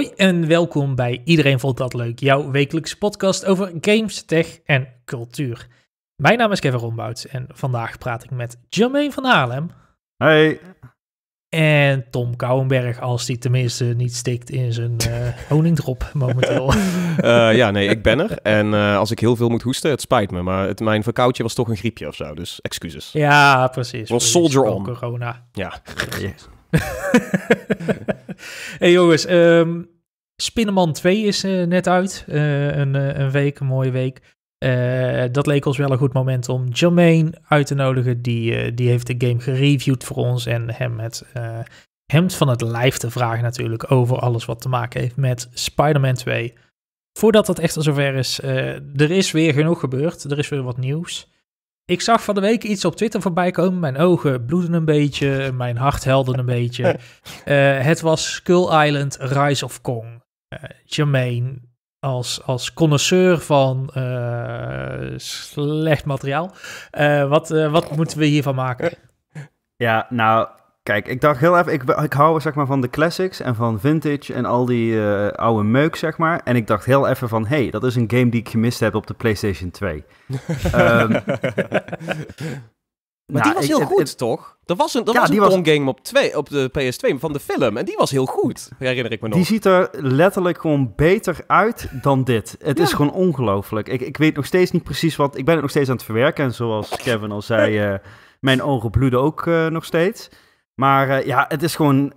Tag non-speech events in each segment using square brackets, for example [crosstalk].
Hoi en welkom bij Iedereen Vond Dat Leuk, jouw wekelijkse podcast over games, tech en cultuur. Mijn naam is Kevin Rombouts en vandaag praat ik met Jermaine van Haarlem. Hey. En Tom Kouwenberg, als die tenminste niet stikt in zijn uh, [laughs] honingdrop momenteel. Eh, ja, nee, ik ben er. En eh, als ik heel veel moet hoesten, het spijt me. Maar het, mijn verkoudje was toch een griepje of zo, dus excuses. Ja, precies. Was soldier on. Corona. Ja. [laughs] [laughs] hey jongens, um, ehm, Spinnenman 2 is eh, net uit. Eh, een, eh, een, week, een mooie week. dat leek ons wel een goed moment om Jermaine uit te nodigen. Die, die heeft de game gereviewd voor ons en hem het hemd van het lijf te vragen natuurlijk over alles wat te maken heeft met Spider-Man 2. Voordat dat echt al zover is, er is weer genoeg gebeurd. Er is weer wat nieuws. Ik zag van de week iets op Twitter voorbij komen. Mijn ogen bloeden een beetje. Mijn hart helden een beetje. [laughs] Eh, het was Skull Island Rise of Kong. Uh, Jermaine als, als connoisseur van eh, slecht materiaal. wat, wat moeten we hiervan maken? Ja, nou, kijk, ik dacht heel even, ik, ik hou zeg maar van de classics en van vintage en al die eh, oude meuk, zeg maar. En ik dacht heel even van, hé, hey, dat is een game die ik gemist heb op de PlayStation 2. um, [laughs] ehm, maar die nou, was heel goed, toch? Er was een, er was een game op, twee, op de PS2 van de film. En die was heel goed, herinner ik me nog. Die ziet er letterlijk gewoon beter uit dan dit. Het is gewoon ongelooflijk. Ik, ik weet nog steeds niet precies wat... Ik ben het nog steeds aan het verwerken. En zoals Kevin al zei, eh, mijn ogen bloeden ook eh, nog steeds. Maar eh, ja, het is gewoon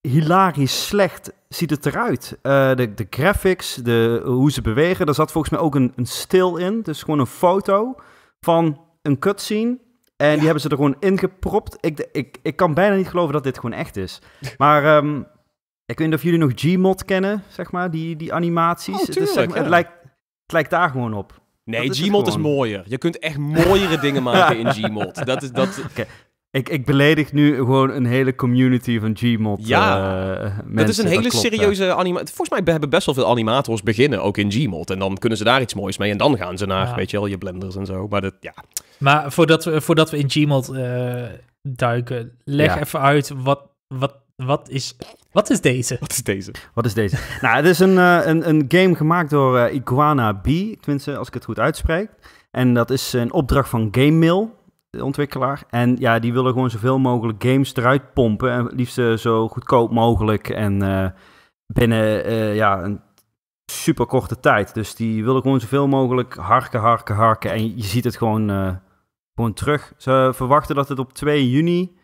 hilarisch slecht ziet het eruit. Eh, de, de graphics, de, hoe ze bewegen. Er zat volgens mij ook een, een stil in. Dus gewoon een foto van een cutscene. En die hebben ze er gewoon ingepropt. Ik, ik, ik kan bijna niet geloven dat dit gewoon echt is. [laughs] Maar um, ik weet niet of jullie nog Gmod kennen, zeg maar, die, die animaties. Oh, tuurlijk, het, zeg maar, het, lijkt, lijkt daar gewoon op. Nee, Gmod is mooier. Je kunt echt mooiere dingen [laughs] maken in Gmod. Dat is dat. Ik, ik beledig nu gewoon een hele community van Gmod. Ja, uh, eh, dat is een hele serieuze animator. Volgens mij hebben best wel veel animators beginnen, ook in Gmod. En dan kunnen ze daar iets moois mee. En dan gaan ze naar, weet je wel, je blenders en zo. Maar, dat, ja. maar voordat, we, voordat we in Gmod eh, duiken, leg even uit wat, wat, wat, is, wat is deze? Wat is deze? Wat is deze? [laughs] nou, het is een, eh, een, een game gemaakt door Iguana B, tenminste als ik het goed uitspreek. En dat is een opdracht van Game ontwikkelaar. En ja, die willen gewoon zoveel mogelijk games eruit pompen. En liefst eh, zo goedkoop mogelijk en eh, binnen eh, ja, een super korte tijd. Dus die willen gewoon zoveel mogelijk harken, harken, harken. En je ziet het gewoon, gewoon terug. Ze verwachten dat het op 2 juni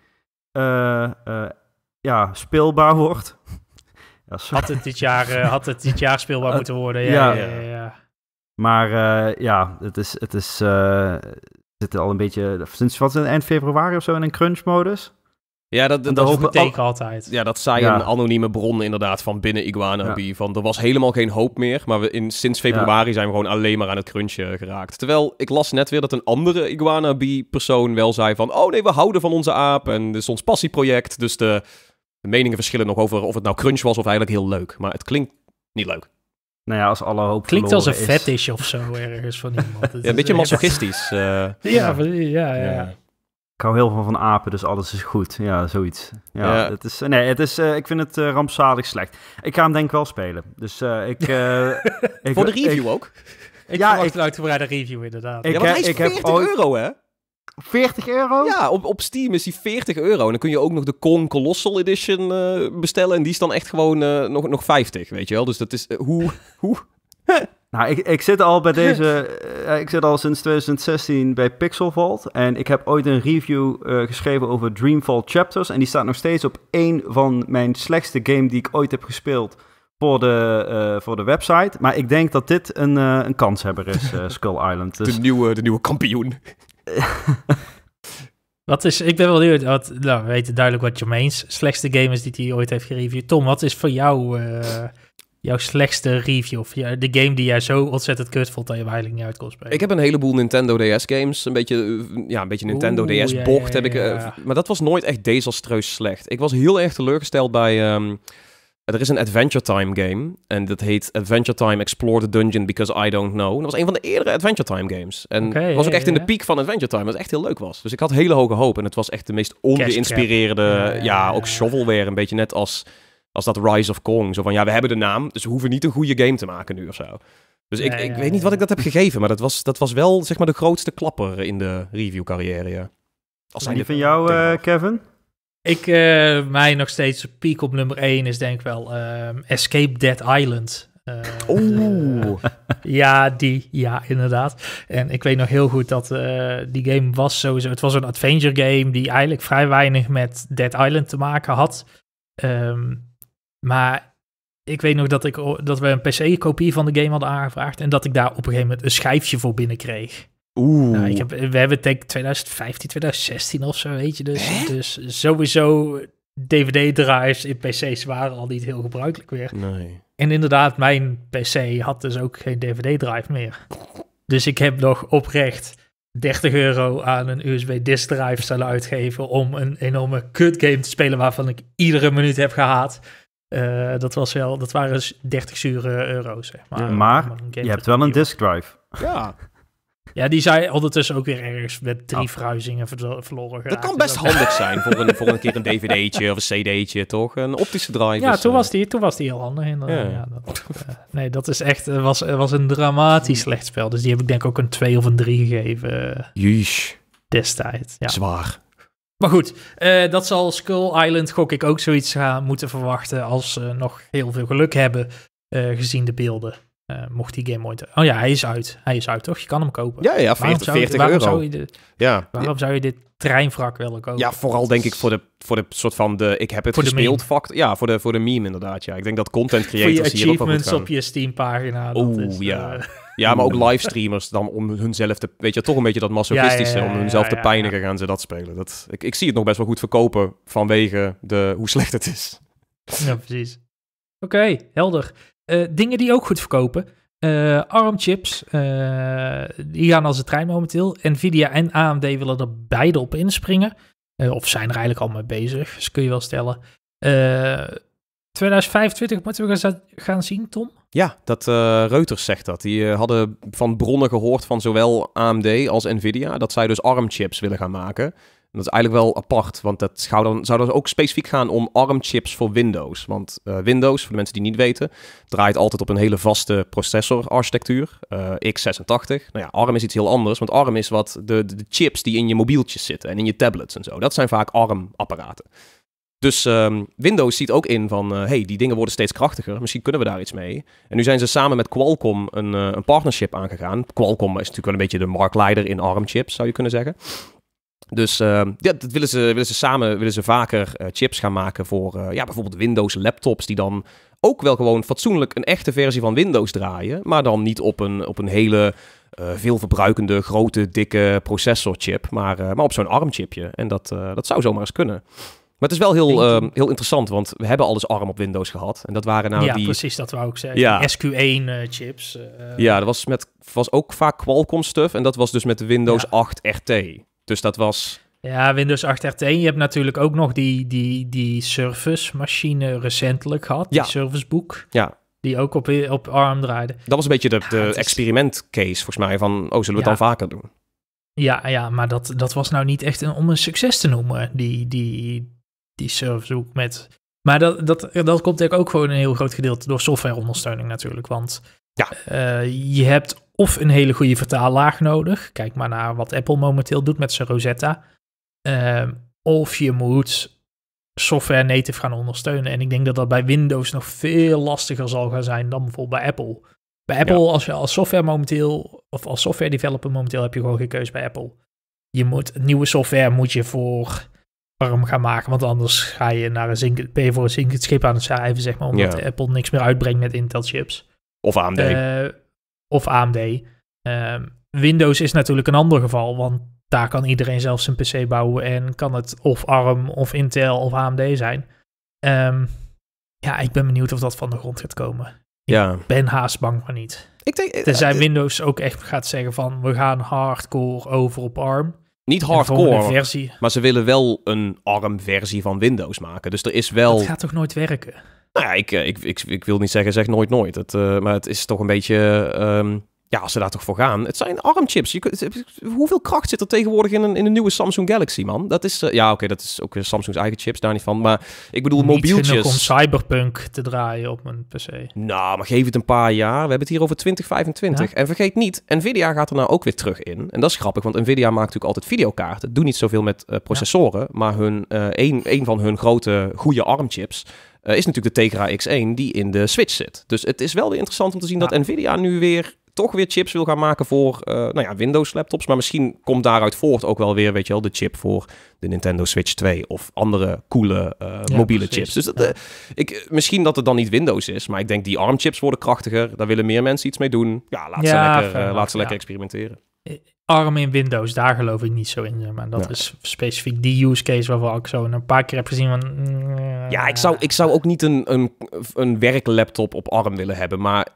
ja, speelbaar wordt. [laughs] ja, had, het dit jaar, had het dit jaar speelbaar [laughs] moeten worden, ja. ja, ja. Maar ja, het is... Het is zitten al een beetje, sinds wat, eind februari of zo in een crunch-modus. Ja, dat, dat, dat hoop... altijd. Ja, dat zei een anonieme bron inderdaad van binnen Iguana ja. Van, er was helemaal geen hoop meer, maar we in, sinds februari zijn we gewoon alleen maar aan het crunchen geraakt. Terwijl ik las net weer dat een andere Iguana persoon wel zei van... Oh nee, we houden van onze aap en dit is ons passieproject. Dus de, de meningen verschillen nog over of het nou crunch was of eigenlijk heel leuk. Maar het klinkt niet leuk. Nou ja, als alle hoop Klinkt als een is. fetish of zo ergens van iemand. [laughs] ja, een beetje masochistisch. Eh. [laughs] ja, ja, ja, Ik hou heel veel van apen, dus alles is goed. Ja, zoiets. Ja, Het is, nee, het is, eh, ik vind het uh, rampzalig slecht. Ik ga hem denk ik wel spelen. Dus ik, [laughs] ik, Voor de review ook? Ik ja, verwacht ik, een uitgebreide review inderdaad. Ik, hij is 40 heb ooit, euro, hè? 40 euro? Ja, op, op Steam is die 40 euro. En dan kun je ook nog de Kong Colossal Edition eh, bestellen. En die is dan echt gewoon eh, nog, nog 50, weet je wel. Dus dat is... Eh, hoe... [laughs] hoe? nou, ik, ik zit al bij deze... ik zit al sinds 2016 bij Pixel Vault. En ik heb ooit een review geschreven over Dreamfall Chapters. En die staat nog steeds op één van mijn slechtste game die ik ooit heb gespeeld voor de, voor de website. Maar ik denk dat dit een, uh, een kanshebber is, Skull Island. [laughs] De, dus- nieuwe, de nieuwe kampioen. [laughs] wat is, ik ben wel benieuwd, wat, nou, we weten duidelijk wat Jermaine's slechtste game is die hij ooit heeft gereviewd. Tom, wat is voor jou eh, jouw slechtste review? Of de game die jij zo ontzettend kut vond dat je hem eigenlijk niet kon spelen? Ik heb een heleboel Nintendo DS games. Een beetje, eh, ja, een beetje Nintendo DS bocht heb ik. Eh, maar dat was nooit echt desastreus slecht. Ik was heel erg teleurgesteld bij... Ehm, er is een Adventure Time game. En dat heet Adventure Time Explore the Dungeon Because I Don't Know. dat was een van de eerdere Adventure Time games. En was ook echt in de piek van Adventure Time. Wat echt heel leuk was. Dus ik had hele hoge hoop. En het was echt de meest ongeïnspireerde... Ja, ook shovelware. Een beetje net als, als dat Rise of Kong. Zo van, ja, we hebben de naam. Dus we hoeven niet een goede game te maken nu of zo. Dus ik, ik weet niet wat ik dat heb gegeven. Maar dat was, dat was wel, zeg maar, de grootste klapper in de reviewcarrière, ja. Als zijn die van jou, eh, Kevin? Ik, uh, mij nog steeds piek op nummer 1 is denk ik wel ehm, Escape Dead Island. Eh, Oeh. Eh, ja, die. Ja, inderdaad. En ik weet nog heel goed dat die game was sowieso... Het was een adventure game die eigenlijk vrij weinig met Dead Island te maken had. Ehm, maar ik weet nog dat, ik, dat we een PC-kopie van de game hadden aangevraagd... en dat ik daar op een gegeven moment een schijfje voor binnenkreeg. Oeh. Nou, ik heb, we hebben het denk 2015, 2016 of zo, weet je. Dus, dus sowieso DVD-drives in PC's waren al niet heel gebruikelijk weer. Nee. En inderdaad, mijn PC had dus ook geen DVD-drive meer. Dus ik heb nog oprecht 30 euro aan een USB-disk drive zullen uitgeven om een enorme kut game te spelen waarvan ik iedere minuut heb gehaat. Eh, dat, was wel, dat waren dus 30 zure euro's. Zeg maar, maar, maar je hebt wel een disk drive. Ja. Ja, die zei ondertussen ook weer ergens met drie oh. verhuizingen verloren. Geraakt. Dat kan dus best handig zijn voor een, [laughs] voor keer een dvd'tje of een cd'tje, toch? Een optische drive. Ja, toen, eh, was die, toen was die heel handig. En, ja. dat, eh, nee, dat is echt, eh, was, was een dramatisch slecht spel. Dus die heb ik denk ook een 2 of een 3 gegeven. Jeesh. Destijds. Zwaar. Maar goed, dat zal Skull Island, gok ik, ook zoiets gaan moeten verwachten als ze nog heel veel geluk hebben, gezien de beelden. Eh, mocht die game ooit... Oh ja, hij is uit. Hij is uit, toch? Je kan hem kopen. Ja, ja 40, waarom zou, 40 euro. Zou je ja. Waarom zou je dit treinvrak willen kopen? Ja, vooral denk ik voor de, voor de soort van de... Ik heb het voor gespeeld factor. Ja, voor de, voor de meme inderdaad, ja. Ik denk dat content creators hier achievements op achievements op je Steam-pagina. Oeh, ja. Eh, ja, maar ook [laughs] livestreamers dan om hunzelf te... Weet je, toch een beetje dat masochistische... om hunzelf te pijnigen gaan ze dat spelen. Dat, ik, ik zie het nog best wel goed verkopen vanwege de, hoe slecht het is. Ja, precies. Oké, helder. Eh, dingen die ook goed verkopen. Uh, ARM-chips, eh, die gaan als een trein momenteel. Nvidia en AMD willen er beide op inspringen. of zijn er eigenlijk al mee bezig, dus kun je wel stellen. 2025 moeten we gaan zien, Tom? Ja, dat Reuters zegt dat. Die hadden van bronnen gehoord van zowel AMD als Nvidia dat zij dus ARM-chips willen gaan maken dat is eigenlijk wel apart, want dat zou dan, zou dan ook specifiek gaan om ARM-chips voor Windows. Want eh, Windows, voor de mensen die niet weten, draait altijd op een hele vaste processorarchitectuur, uh, eh, x86. Nou ja, ARM is iets heel anders, want ARM is wat de, de, chips die in je mobieltjes zitten en in je tablets en zo. Dat zijn vaak ARM-apparaten. Dus ehm, Windows ziet ook in van, uh, hey, die dingen worden steeds krachtiger, misschien kunnen we daar iets mee. En nu zijn ze samen met Qualcomm een, een partnership aangegaan. Qualcomm is natuurlijk wel een beetje de marktleider in ARM-chips, zou je kunnen zeggen. Dus ehm, ja, dat willen ze, willen ze samen willen ze vaker eh, chips gaan maken voor eh, ja, bijvoorbeeld Windows laptops die dan ook wel gewoon fatsoenlijk een echte versie van Windows draaien, maar dan niet op een, op een hele eh, veelverbruikende, grote, dikke processorchip, maar, maar op zo'n ARM-chipje. En dat, dat zou zomaar eens kunnen. Maar het is wel heel, ehm, heel interessant, want we hebben alles ARM op Windows gehad. En dat waren nou ja, precies, dat wou ik zeggen. SQ1-chips. Ja, dat was, met, was ook vaak Qualcomm-stuff. En dat was dus met Windows 8 RT. Dus dat was... Ja, Windows 8 RT. Je hebt natuurlijk ook nog die, die, die Surface machine recentelijk gehad. Die Surface Ja. Die ook op, op ARM draaide. Dat was een beetje de, de experiment case volgens mij. Van, oh, zullen we het dan vaker doen? Ja, ja maar dat, dat was nou niet echt een, om een succes te noemen. Die, die, die Surface met... Maar dat, dat, dat komt ook gewoon een heel groot gedeelte door softwareondersteuning natuurlijk. Want ja. Eh, je hebt of een hele goede vertaallaag nodig. Kijk maar naar wat Apple momenteel doet met zijn Rosetta. Ehm, of je moet software native gaan ondersteunen. En ik denk dat dat bij Windows nog veel lastiger zal gaan zijn dan bijvoorbeeld bij Apple. Bij Apple, als je als software momenteel, of als software developer momenteel, heb je gewoon geen keus bij Apple. Je moet nieuwe software moet je voor warm gaan maken, want anders ga je naar een zink, ben voor een zinkend schip aan het schrijven, zeg maar, omdat Apple niks meer uitbrengt met Intel chips. Of AMD. Eh, of AMD. Ehm, Windows is natuurlijk een ander geval, want daar kan iedereen zelf zijn PC bouwen en kan het of ARM of Intel of AMD zijn. Ehm, ja, ik ben benieuwd of dat van de grond gaat komen. Ik ja. ben haast bang van niet. Ik denk, Tenzij uh, Windows ook echt gaat zeggen van we gaan hardcore over op ARM. Niet hardcore, maar ze willen wel een ARM-versie van Windows maken. Dus er is wel... Het gaat toch nooit werken? Nou ja, ik, eh, ik, ik, ik, wil niet zeggen, zeg nooit nooit. Eh, maar het is toch een beetje... Ehm, ja, als ze daar toch voor gaan. Het zijn armchips. Hoeveel kracht zit er tegenwoordig in een, in een nieuwe Samsung Galaxy, man? Dat is... Eh, ja, oké, dat is ook Samsung's eigen chips, daar niet van. Maar ik bedoel, niet mobieltjes... om Cyberpunk te draaien op mijn PC. Nou, maar geef het een paar jaar. We hebben het hier over 2025. En vergeet niet, Nvidia gaat er nou ook weer terug in. En dat is grappig, want Nvidia maakt natuurlijk altijd videokaarten. doet niet zoveel met uh, processoren, maar hun, een, een van hun grote goede armchips. Eh, is natuurlijk de Tegra X1 die in de Switch zit. Dus het is wel weer interessant om te zien dat Nvidia nu weer toch weer chips wil gaan maken voor eh, nou ja, Windows laptops. Maar misschien komt daaruit voort ook wel weer, weet je wel, de chip voor de Nintendo Switch 2 of andere coole eh, mobiele chips. Dus ik, misschien dat het dan niet Windows is, maar ik denk die ARM chips worden krachtiger. Daar willen meer mensen iets mee doen. Ja, laat ze lekker, laat ze lekker experimenteren arm in Windows. Daar geloof ik niet zo in. Maar dat is specifiek die use case waarvan ik zo een paar keer heb gezien. Mm, ja, ik zou, ik zou ook niet een, een, een werklaptop op arm willen hebben. Maar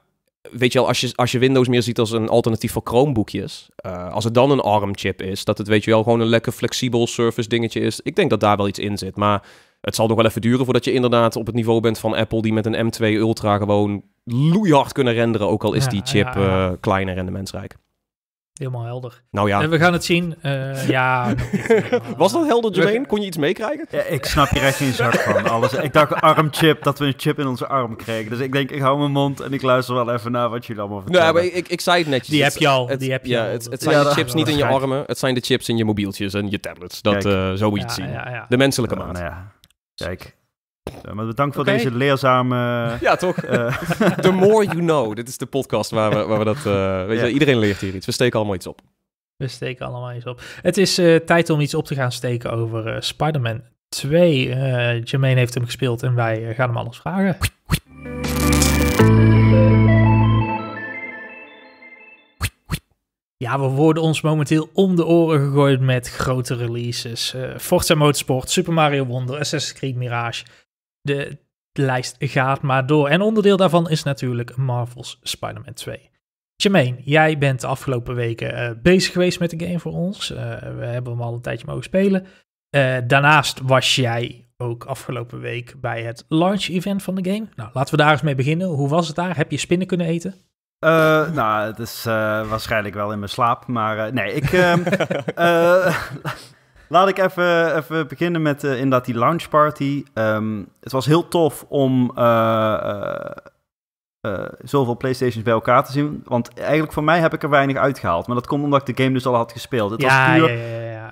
weet je wel, als je, als je Windows meer ziet als een alternatief voor Chromebookjes, uh, eh, als het dan een ARM-chip is, dat het, weet je wel, gewoon een lekker flexibel service dingetje is. Ik denk dat daar wel iets in zit, maar het zal nog wel even duren voordat je inderdaad op het niveau bent van Apple, die met een M2 Ultra gewoon loeihard kunnen renderen, ook al is die chip eh, kleiner ja. Uh, mensrijk. rendementsrijk. Helemaal helder. Nou ja. En we gaan het zien. Eh, ja. [laughs] Was dat helder, Jermaine? Kon je iets meekrijgen? Ja, ik snap je recht in zak van. Alles. Ik dacht armchip, dat we een chip in onze arm kregen. Dus ik denk, ik hou mijn mond en ik luister wel even naar wat jullie allemaal vertellen. Nou, maar ik, ik, zei het netjes. Die heb je al. Het, die heb je ja, Het, het zijn de chips niet in je armen. Het zijn de chips in je mobieltjes en je tablets. Dat, zoiets eh, zo moet je het zien. De menselijke maat. Nou Kijk. Ja, maar bedankt voor deze leerzame... [laughs] Ja, toch? Eh, [laughs] The more you know. Dit is de podcast waar we, waar we dat... Eh, weet je, iedereen leert hier iets. We steken allemaal iets op. We steken allemaal iets op. Het is eh, tijd om iets op te gaan steken over Spider-Man 2. Jermaine heeft hem gespeeld en wij gaan hem alles vragen. Ja, we worden ons momenteel om de oren gegooid met grote releases. Forza Motorsport, Super Mario Wonder, Assassin's Creed Mirage de lijst gaat maar door. En onderdeel daarvan is natuurlijk Marvel's Spider-Man 2. Jermaine, jij bent de afgelopen weken eh, bezig geweest met de game voor ons. Eh, we hebben hem al een tijdje mogen spelen. Eh, daarnaast was jij ook afgelopen week bij het launch event van de game. Nou, laten we daar eens mee beginnen. Hoe was het daar? Heb je spinnen kunnen eten? nou, het is waarschijnlijk wel in mijn slaap, maar nee, ik. Ehm, [laughs] Laat ik even, even beginnen met uh, inderdaad die launchparty. Ehm, het was heel tof om eh, eh, eh, zoveel PlayStations bij elkaar te zien. Want eigenlijk voor mij heb ik er weinig uitgehaald. Maar dat komt omdat ik de game dus al had gespeeld. Het ja, was puur,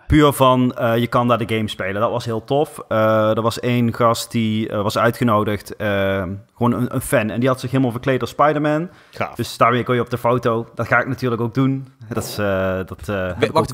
puur van eh, je kan daar de game spelen. Dat was heel tof. Uh, er was één gast die was uitgenodigd. gewoon een, een, fan. En die had zich helemaal verkleed als Spider-Man. Dus daar weer kon je op de foto. Dat ga ik natuurlijk ook doen. Dat is, dat,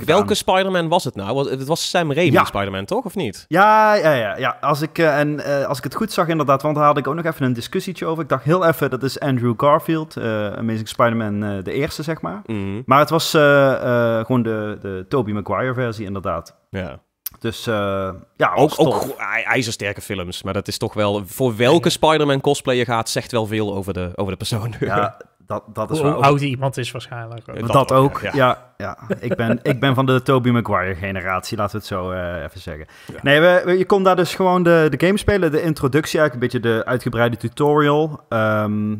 welke Spider-Man was het nou? Was, het was Sam Raimi Spider-Man, toch? Of niet? Ja, ja, ja. ja. Als, ik, en, als ik het goed zag inderdaad. Want daar had ik ook nog even een discussietje over. Ik dacht heel even, dat is Andrew Garfield, eh, Amazing Spider-Man, eh, de eerste, zeg maar. Mhm. Maar het was eh, gewoon de, de Tobey Maguire-versie, inderdaad. Ja. Dus ja, ook, ook ijzersterke films. Maar dat is toch wel. Voor welke Spider-Man cosplay je gaat, zegt wel veel over de, over de persoon. Ja, [laughs] dat, dat is Hoe oud iemand is waarschijnlijk. Ook. Dat, dat, ook, ja. ja. Ik, ben, ik ben van de Tobey Maguire-generatie, laten we het zo even zeggen. Nee, we, je kon daar dus gewoon de, de game spelen, de introductie, eigenlijk een beetje de uitgebreide tutorial. Ehm,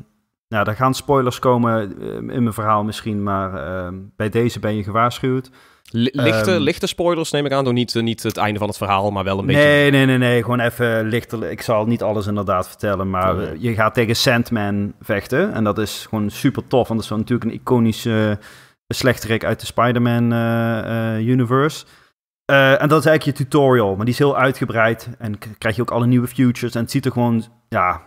nou, daar gaan spoilers komen eh, in mijn verhaal misschien, maar ehm, bij deze ben je gewaarschuwd. Lichte, ehm, lichte spoilers neem ik aan, door niet, eh, niet het einde van het verhaal, maar wel een beetje... Nee, nee, nee, nee, gewoon even lichter. Ik zal niet alles inderdaad vertellen, maar oh, eh, je gaat tegen Sandman vechten. En dat is gewoon super tof, want dat is natuurlijk een iconische slechterik uit de Spider-Man-universe. en dat is eigenlijk je tutorial, maar die is heel uitgebreid. En krijg je ook alle nieuwe futures. En het ziet er gewoon ja,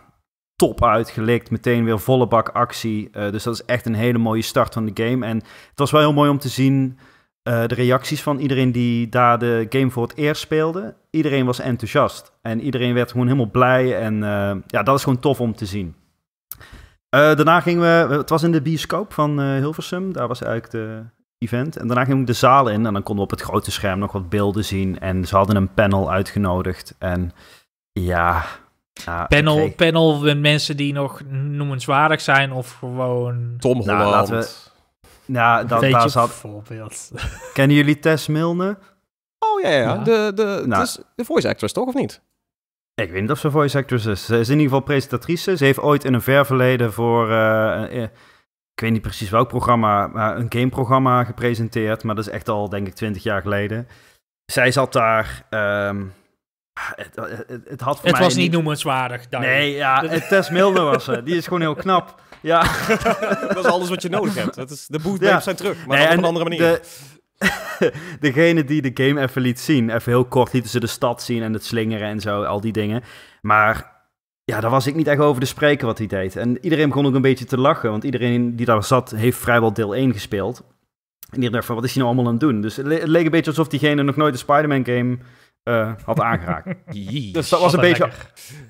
top uitgelikt. Meteen weer volle bak actie. Eh, dus dat is echt een hele mooie start van de game. En het was wel heel mooi om te zien eh, de reacties van iedereen die daar de game voor het eerst speelde. Iedereen was enthousiast. En iedereen werd gewoon helemaal blij. En eh, ja, dat is gewoon tof om te zien. daarna gingen we, het was in de bioscoop van Hilversum. Daar was eigenlijk de event. En daarna ging ik de zaal in. En dan konden we op het grote scherm nog wat beelden zien. En ze hadden een panel uitgenodigd. En ja, panel, panel met mensen die nog noemenswaardig zijn of gewoon... Tom Holland. Nou, laten we... nou dat, daar zat... Bijvoorbeeld. [laughs] Kennen jullie Tess Milne? Oh ja, ja. ja. De, de, nou. is de voice actress toch, of niet? Ik weet niet of ze voice actress is. Ze is in ieder geval presentatrice. Ze heeft ooit in een ver verleden voor... Eh, eh, ik weet niet precies welk programma, maar een gameprogramma gepresenteerd. Maar dat is echt al, denk ik, twintig jaar geleden. Zij zat daar... Ehm, Ah, eh, het, het, het, had voor het was niet, noemenswaardig. Nee, ja, Tess Milner was Die is gewoon heel knap. Ja. [laughs] dat is alles wat je nodig hebt. Dat is, de bootbabes ja. zijn terug, maar op een andere manier. De, [laughs] degene die de game even liet zien, even heel kort lieten ze de stad zien en het slingeren en zo, al die dingen. Maar ja, daar was ik niet echt over te spreken wat hij deed. En iedereen begon ook een beetje te lachen, want iedereen die daar zat heeft vrijwel deel 1 gespeeld. En iedereen dacht van, wat is hij nou allemaal aan het doen? Dus het, het leek een beetje alsof diegene nog nooit de Spider-Man game eh, had aangeraakt. [laughs] dus dat was een beetje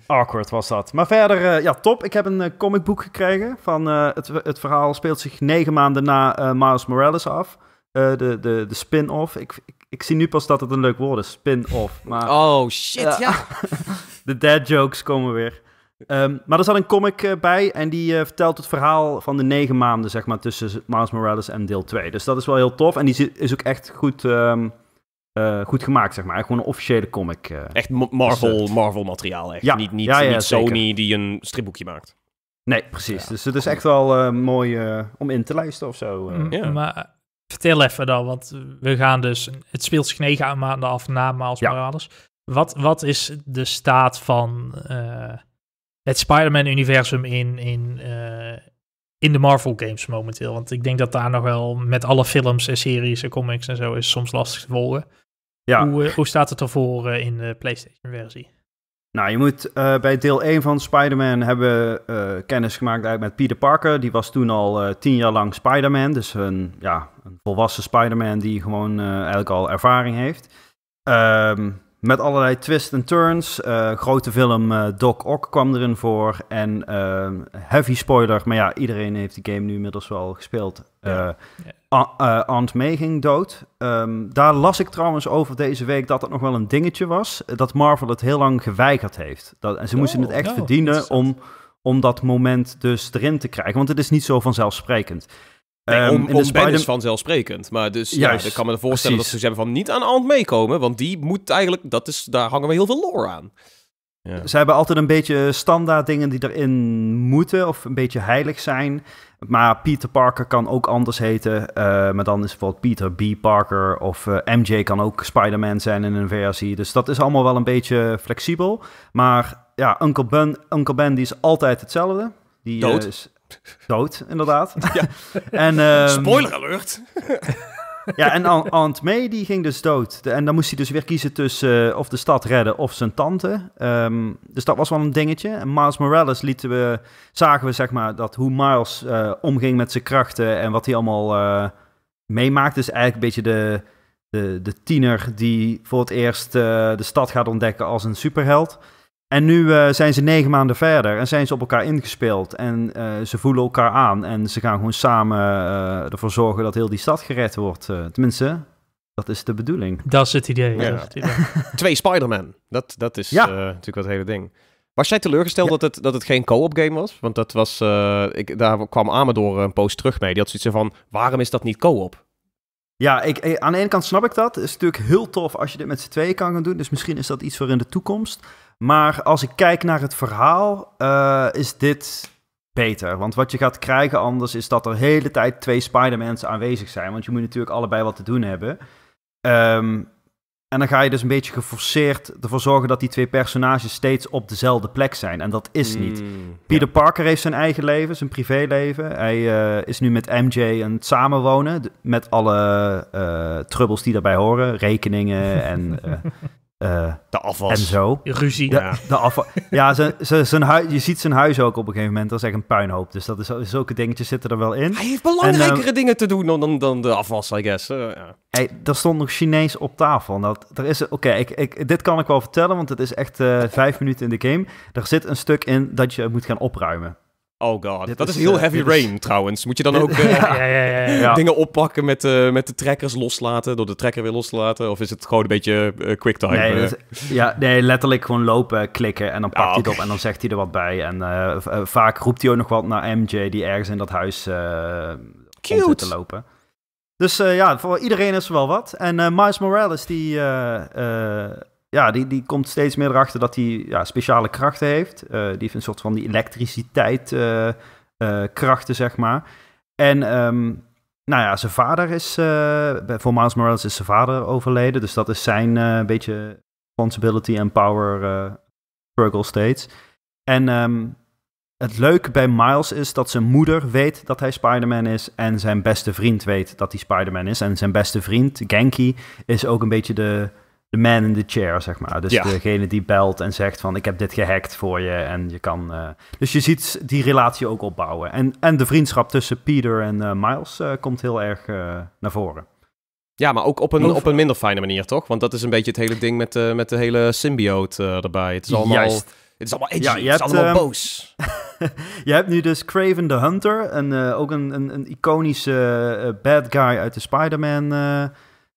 awkward was dat. Maar verder, eh, ja, top. Ik heb een eh, comicboek gekregen van het, het verhaal speelt zich negen maanden na Miles Morales af. de de, de spin-off. Ik, ik, zie nu pas dat het een leuk woord is, spin-off. oh shit, ja. [laughs] [laughs] de dad jokes komen weer. Ehm, maar er zat een comic bij en die vertelt het verhaal van de negen maanden, zeg maar, tussen Miles Morales en deel 2. Dus dat is wel heel tof en die is ook echt goed... Ehm, eh, goed gemaakt, zeg maar. Gewoon een officiële comic. Eh. echt Marvel, dus, eh, Marvel materiaal, echt. Ja. Niet, niet, niet Sony die een stripboekje maakt. Nee, precies. dus het is echt wel mooi om in te luisteren of zo. Mm, maar vertel even dan, want we gaan dus... Het speelt zich negen maanden af na Miles Wat, wat is de staat van het Spider-Man-universum in, in, in de Marvel games momenteel. Want ik denk dat daar nog wel met alle films en series en comics en zo is soms lastig te volgen. Ja. Hoe, eh, hoe staat het ervoor eh, in de PlayStation-versie? Nou, je moet eh, bij deel 1 van Spider-Man hebben kennis gemaakt met Peter Parker. Die was toen al tien jaar lang Spider-Man. Dus een, ja, een volwassen Spider-Man die gewoon eigenlijk al ervaring heeft. Um, met allerlei twists en turns. Eh, grote film uh, Doc Ock kwam erin voor. En eh, heavy spoiler, maar ja, iedereen heeft die game nu inmiddels wel gespeeld. Ja. Ja. Aunt May ging dood. Ehm, daar las ik trouwens over deze week dat dat nog wel een dingetje was. Dat Marvel het heel lang geweigerd heeft. Dat, en ze moesten het oh, echt oh, verdienen om, om dat moment dus erin te krijgen. Want het is niet zo vanzelfsprekend. Nee, um, ehm, is vanzelfsprekend. Maar dus ja, ik kan me voorstellen dat ze hebben van niet aan Ant meekomen. Want die moet eigenlijk, dat is, daar hangen we heel veel lore aan. Ja. Ze hebben altijd een beetje standaard dingen die erin moeten of een beetje heilig zijn. Maar Peter Parker kan ook anders heten. Eh, maar dan is bijvoorbeeld Peter B. Parker of eh, MJ kan ook Spider-Man zijn in een versie. Dus dat is allemaal wel een beetje flexibel. Maar ja, Uncle Ben, Uncle ben die is altijd hetzelfde. Die, dood. Eh, is, dood, inderdaad. [laughs] [laughs] Ehm, [laughs] ja. en, Spoiler alert! ja, en Aunt May die ging dus dood. en dan moest hij dus weer kiezen tussen eh, of de stad redden of zijn tante. Ehm, dus dat was wel een dingetje. En Miles Morales lieten we, zagen we zeg maar dat hoe Miles eh, omging met zijn krachten en wat hij allemaal uh, meemaakt. Dus eigenlijk een beetje de, de, de tiener die voor het eerst de stad gaat ontdekken als een superheld. En nu eh, zijn ze negen maanden verder en zijn ze op elkaar ingespeeld. En eh, ze voelen elkaar aan. En ze gaan gewoon samen eh, ervoor zorgen dat heel die stad gered wordt. tenminste, dat is de bedoeling. Dat is het idee. [laughs] Twee Spider-Man. Dat, dat is natuurlijk het hele ding. Was jij teleurgesteld dat, het, dat het geen co-op game was? Want dat was, ik, daar kwam Amador een post terug mee. Die had zoiets van, waarom is dat niet co-op? Ja, ik, aan de ene kant snap ik dat. Het is natuurlijk heel tof als je dit met z'n tweeën kan gaan doen. Dus misschien is dat iets voor in de toekomst. Maar als ik kijk naar het verhaal, eh, is dit beter. Want wat je gaat krijgen anders is dat er de hele tijd twee Spider-Mans aanwezig zijn. Want je moet natuurlijk allebei wat te doen hebben. Ehm, en dan ga je dus een beetje geforceerd ervoor zorgen dat die twee personages steeds op dezelfde plek zijn. En dat is niet. Hmm, Peter Parker heeft zijn eigen leven, zijn privéleven. Hij eh, is nu met MJ aan het samenwonen. Met alle uh, troubles die daarbij horen. Rekeningen en [laughs] Eh, de afwas. En zo. Ruzie. De, ja, de [laughs] ja zijn, zijn, zijn je ziet zijn huis ook op een gegeven moment. Dat is echt een puinhoop. Dus dat is, zulke dingetjes zitten er wel in. Hij heeft belangrijkere ehm, dingen te doen dan, dan, dan, de afwas, I guess. Uh, hey, er stond nog Chinees op tafel. dat, nou, er is, oké, ik, ik, dit kan ik wel vertellen, want het is echt eh, vijf minuten in de game. Er zit een stuk in dat je moet gaan opruimen. Oh god, dat is, heel eh, heavy rain trouwens. Moet je dan ook [laughs] eh, ja, ja, ja, dingen oppakken met, eh, met de trekkers loslaten, door de trekker weer loslaten? Of is het gewoon een beetje time? Nee, ja, nee, letterlijk gewoon lopen, klikken en dan pakt hij ah, het op en dan zegt hij er wat bij. En vaak roept hij ook nog wat naar MJ die ergens in dat huis Cute. te lopen. Dus ja, voor iedereen is er wel wat. En Miles Morales, die ja, die, die komt steeds meer erachter dat hij ja, speciale krachten heeft. Eh, die heeft een soort van die elektriciteit eh, eh, krachten, zeg maar. En ehm, nou ja, zijn vader is, voor Miles Morales is zijn vader overleden. Dus dat is zijn beetje responsibility en power struggle steeds. En ehm, het leuke bij Miles is dat zijn moeder weet dat hij Spider-Man is. En zijn beste vriend weet dat hij Spider-Man is. En zijn beste vriend, Genki, is ook een beetje de de man in the chair, zeg maar. Dus ja. degene die belt en zegt van ik heb dit gehackt voor je en je kan... Eh, dus je ziet die relatie ook opbouwen. En, en de vriendschap tussen Peter en eh, Miles eh, komt heel erg naar voren. Ja, maar ook op een, op een minder fijne manier, toch? Want dat is een beetje het hele ding met, de met de hele symbiote erbij. Het is allemaal... Het is allemaal edgy, ja, je het is allemaal ehm, boos. [laughs] je hebt nu dus Craven the Hunter, en, ook een, een, een iconische bad guy uit de Spider-Man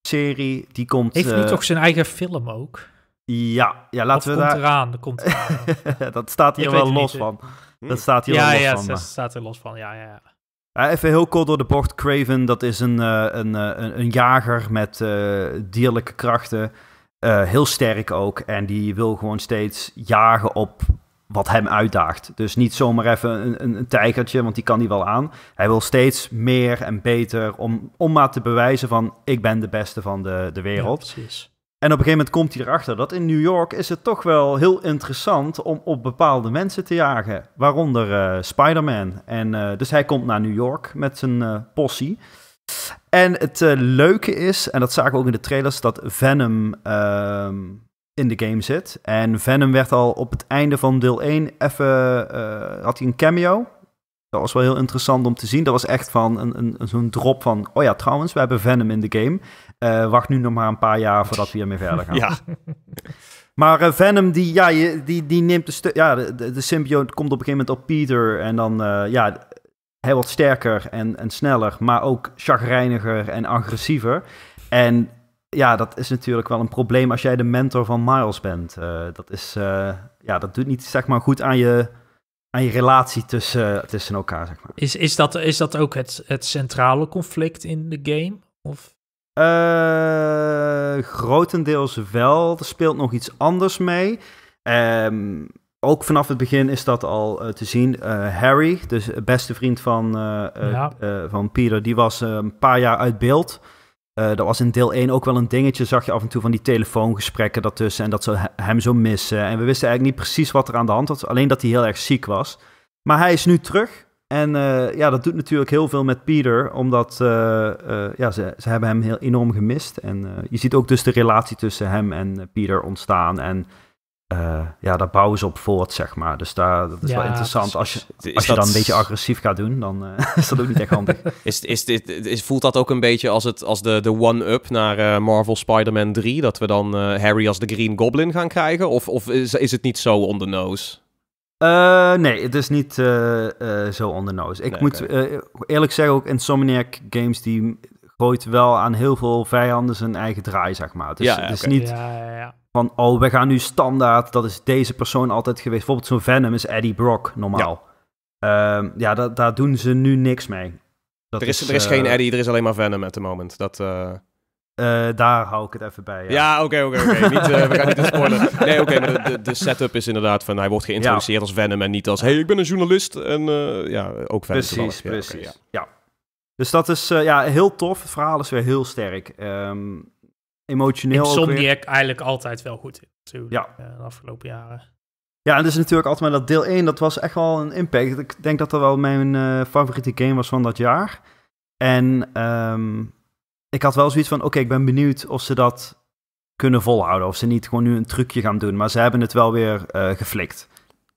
serie. Die komt. Heeft nu eh, toch zijn eigen film ook? Ja, ja laten we komt daar. Eraan, er komt eraan. [laughs] dat staat hier wel los van. Eh. Hmm. Dat staat hier ja, wel los ja, van. Ja, dat eh. staat er los van. Ja, ja, ja. Even heel kort door de bocht. Craven, dat is een, een, een, jager met uh, dierlijke krachten. heel sterk ook. En die wil gewoon steeds jagen op wat hem uitdaagt. Dus niet zomaar even een, een, een tijgertje, want die kan hij wel aan. Hij wil steeds meer en beter om, om maar te bewijzen van... ik ben de beste van de, de wereld. precies. En op een gegeven moment komt hij erachter dat in New York is het toch wel heel interessant om op bepaalde mensen te jagen. Waaronder uh, Spider-Man. En eh, dus hij komt naar New York met zijn uh, possie. En het leuke is, en dat zagen we ook in de trailers, dat Venom ehm, in de game zit. En Venom werd al op het einde van deel 1 even. Eh, had hij een cameo. Dat was wel heel interessant om te zien. Dat was echt van een, een, zo'n drop van. Oh ja, trouwens, we hebben Venom in de game. Eh, wacht nu nog maar een paar jaar voordat we hiermee verder gaan. [laughs] Ja. Maar eh, Venom, die, ja, die, die neemt de stuk. Ja, de, symbioot symbiote komt op een gegeven moment op Peter. En dan, ja, hij wordt sterker en, en sneller. Maar ook chagrijniger en agressiever. En ja, dat is natuurlijk wel een probleem als jij de mentor van Miles bent. Eh, dat, is, eh, ja, dat doet niet zeg maar, goed aan je, aan je relatie tussen, tussen elkaar. Zeg maar. is, is, dat, is dat ook het, het centrale conflict in de game? Of? Uh, grotendeels wel. Er speelt nog iets anders mee. Ehm, ook vanaf het begin is dat al te zien. Harry, dus beste vriend van, ja. van Peter, die was een paar jaar uit beeld. Uh, was in deel 1 ook wel een dingetje. Zag je af en toe van die telefoongesprekken daartussen en dat ze hem zo missen. En we wisten eigenlijk niet precies wat er aan de hand was. Alleen dat hij heel erg ziek was. Maar hij is nu terug. En eh, ja, dat doet natuurlijk heel veel met Peter, omdat eh, ja, ze, ze hebben hem heel enorm gemist. En je ziet ook dus de relatie tussen hem en Pieter ontstaan. En eh, ja, daar bouwen ze op voort, zeg maar. Dus daar, dat is wel interessant. als je, als je dat... dan een beetje agressief gaat doen, dan eh, [laughs] is dat ook niet echt handig. [laughs] Is, is, dit is, voelt dat ook een beetje als, het, als de, de one-up naar eh, Marvel Spider-Man 3? Dat we dan Harry als de Green Goblin gaan krijgen? Of, of is, is het niet zo on the nee, het is niet zo on the nose. Ik moet eerlijk zeggen, ook Insomniac Games die gooit wel aan heel veel vijanden zijn eigen draai, zeg maar. Dus, ja, het is, niet van, oh, we gaan nu standaard, dat is deze persoon altijd geweest. Bijvoorbeeld zo'n Venom is Eddie Brock, normaal. Ja, ehm, ja daar doen ze nu niks mee. er is, er is geen eh, Eddie, er is alleen maar Venom at the moment. Dat, eh, eh, daar hou ik het even bij. Ja, oké, oké, oké. [laughs] We gaan niet spoilen. Nee, oké, de, de, setup is inderdaad van hij wordt geïntroduceerd als Venom en niet als hey, ik ben een journalist en ja, ook Venom. Precies, precies. ja. Dus dat is ja, heel tof. Het verhaal is weer heel sterk. Ehm, emotioneel. Insomniac eigenlijk altijd wel goed ja. Eh, de afgelopen jaren. Ja, en dus natuurlijk altijd maar dat deel 1, dat was echt wel een impact. Ik denk dat dat wel mijn eh, favoriete game was van dat jaar. En ehm, ik had wel zoiets van, oké, ik ben benieuwd of ze dat kunnen volhouden. Of ze niet gewoon nu een trucje gaan doen. Maar ze hebben het wel weer eh, geflikt.